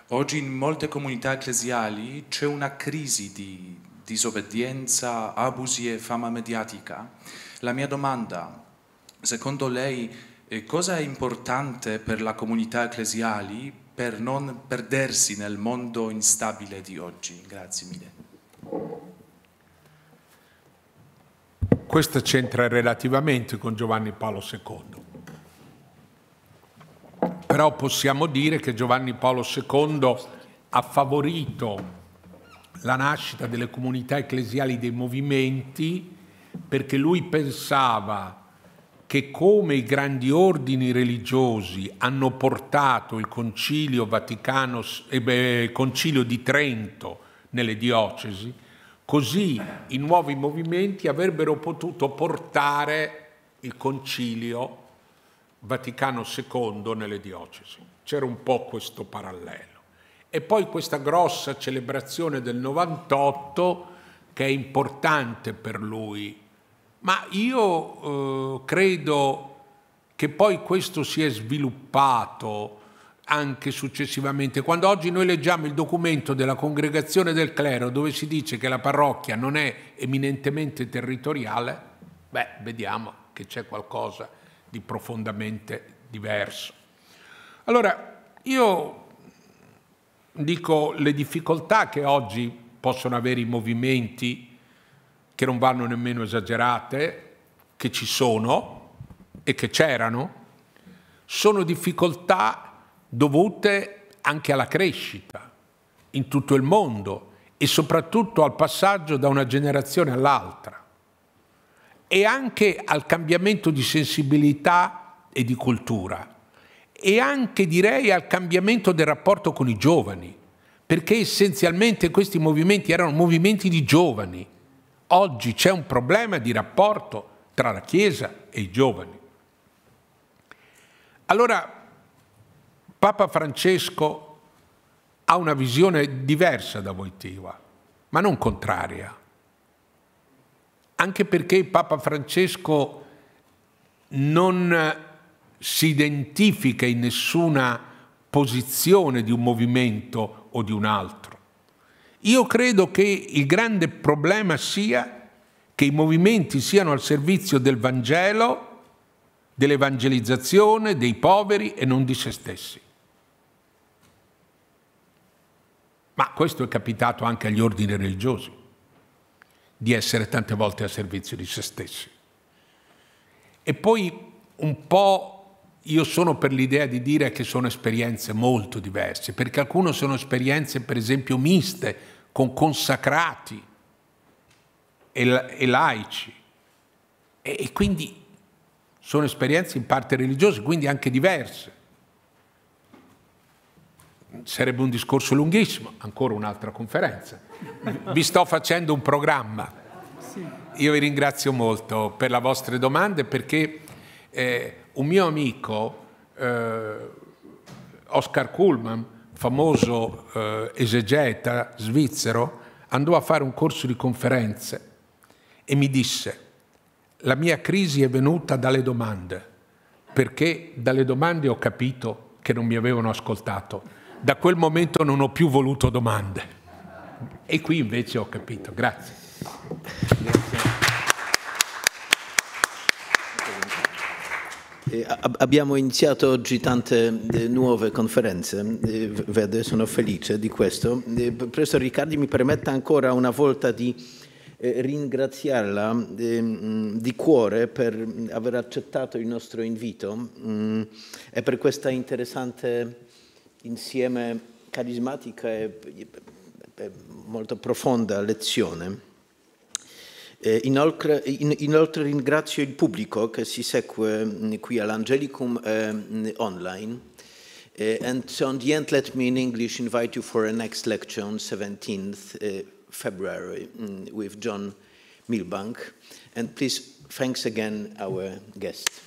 Speaker 8: Oggi in molte comunità ecclesiali c'è una crisi di disobbedienza, abusi e fama mediatica. La mia domanda, secondo lei, eh, cosa è importante per la comunità ecclesiali per non perdersi nel mondo instabile di oggi? Grazie mille.
Speaker 3: Questo c'entra relativamente con Giovanni Paolo II. Però possiamo dire che Giovanni Paolo II ha favorito la nascita delle comunità ecclesiali dei movimenti perché lui pensava che come i grandi ordini religiosi hanno portato il concilio, Vaticano, eh beh, concilio di Trento nelle diocesi, Così i nuovi movimenti avrebbero potuto portare il concilio Vaticano II nelle diocesi. C'era un po' questo parallelo. E poi questa grossa celebrazione del 98 che è importante per lui. Ma io eh, credo che poi questo si è sviluppato anche successivamente. Quando oggi noi leggiamo il documento della congregazione del clero dove si dice che la parrocchia non è eminentemente territoriale, beh, vediamo che c'è qualcosa di profondamente diverso. Allora, io dico le difficoltà che oggi possono avere i movimenti che non vanno nemmeno esagerate, che ci sono e che c'erano, sono difficoltà dovute anche alla crescita in tutto il mondo e soprattutto al passaggio da una generazione all'altra e anche al cambiamento di sensibilità e di cultura e anche direi al cambiamento del rapporto con i giovani, perché essenzialmente questi movimenti erano movimenti di giovani. Oggi c'è un problema di rapporto tra la Chiesa e i giovani. Allora Papa Francesco ha una visione diversa da Voitiva, ma non contraria. Anche perché Papa Francesco non si identifica in nessuna posizione di un movimento o di un altro. Io credo che il grande problema sia che i movimenti siano al servizio del Vangelo, dell'evangelizzazione, dei poveri e non di se stessi. Ma questo è capitato anche agli ordini religiosi, di essere tante volte a servizio di se stessi. E poi un po' io sono per l'idea di dire che sono esperienze molto diverse, perché alcune sono esperienze per esempio miste, con consacrati e, laici. e quindi sono esperienze in parte religiose, quindi anche diverse sarebbe un discorso lunghissimo, ancora un'altra conferenza. Vi sto facendo un programma. Io vi ringrazio molto per le vostre domande perché eh, un mio amico, eh, Oscar Kuhlmann, famoso eh, esegeta svizzero, andò a fare un corso di conferenze e mi disse la mia crisi è venuta dalle domande, perché dalle domande ho capito che non mi avevano ascoltato da quel momento non ho più voluto domande. E qui invece ho capito. Grazie. Grazie.
Speaker 2: Eh, abbiamo iniziato oggi tante eh, nuove conferenze, eh, vede, sono felice di questo. Professor Riccardi mi permetta ancora una volta di ringraziarla ehm, di cuore per mm, aver accettato il nostro invito e mm, per questa interessante insieme carismatica e, molto profonda lezione. Eh, inoltre, inoltre, ringrazio il pubblico che si segue mm, qui all'Angelicum um, online. Uh, and so on the end, let me in English invite you for a next lecture on 17th uh, February um, with John Milbank. And please, thanks again our guest.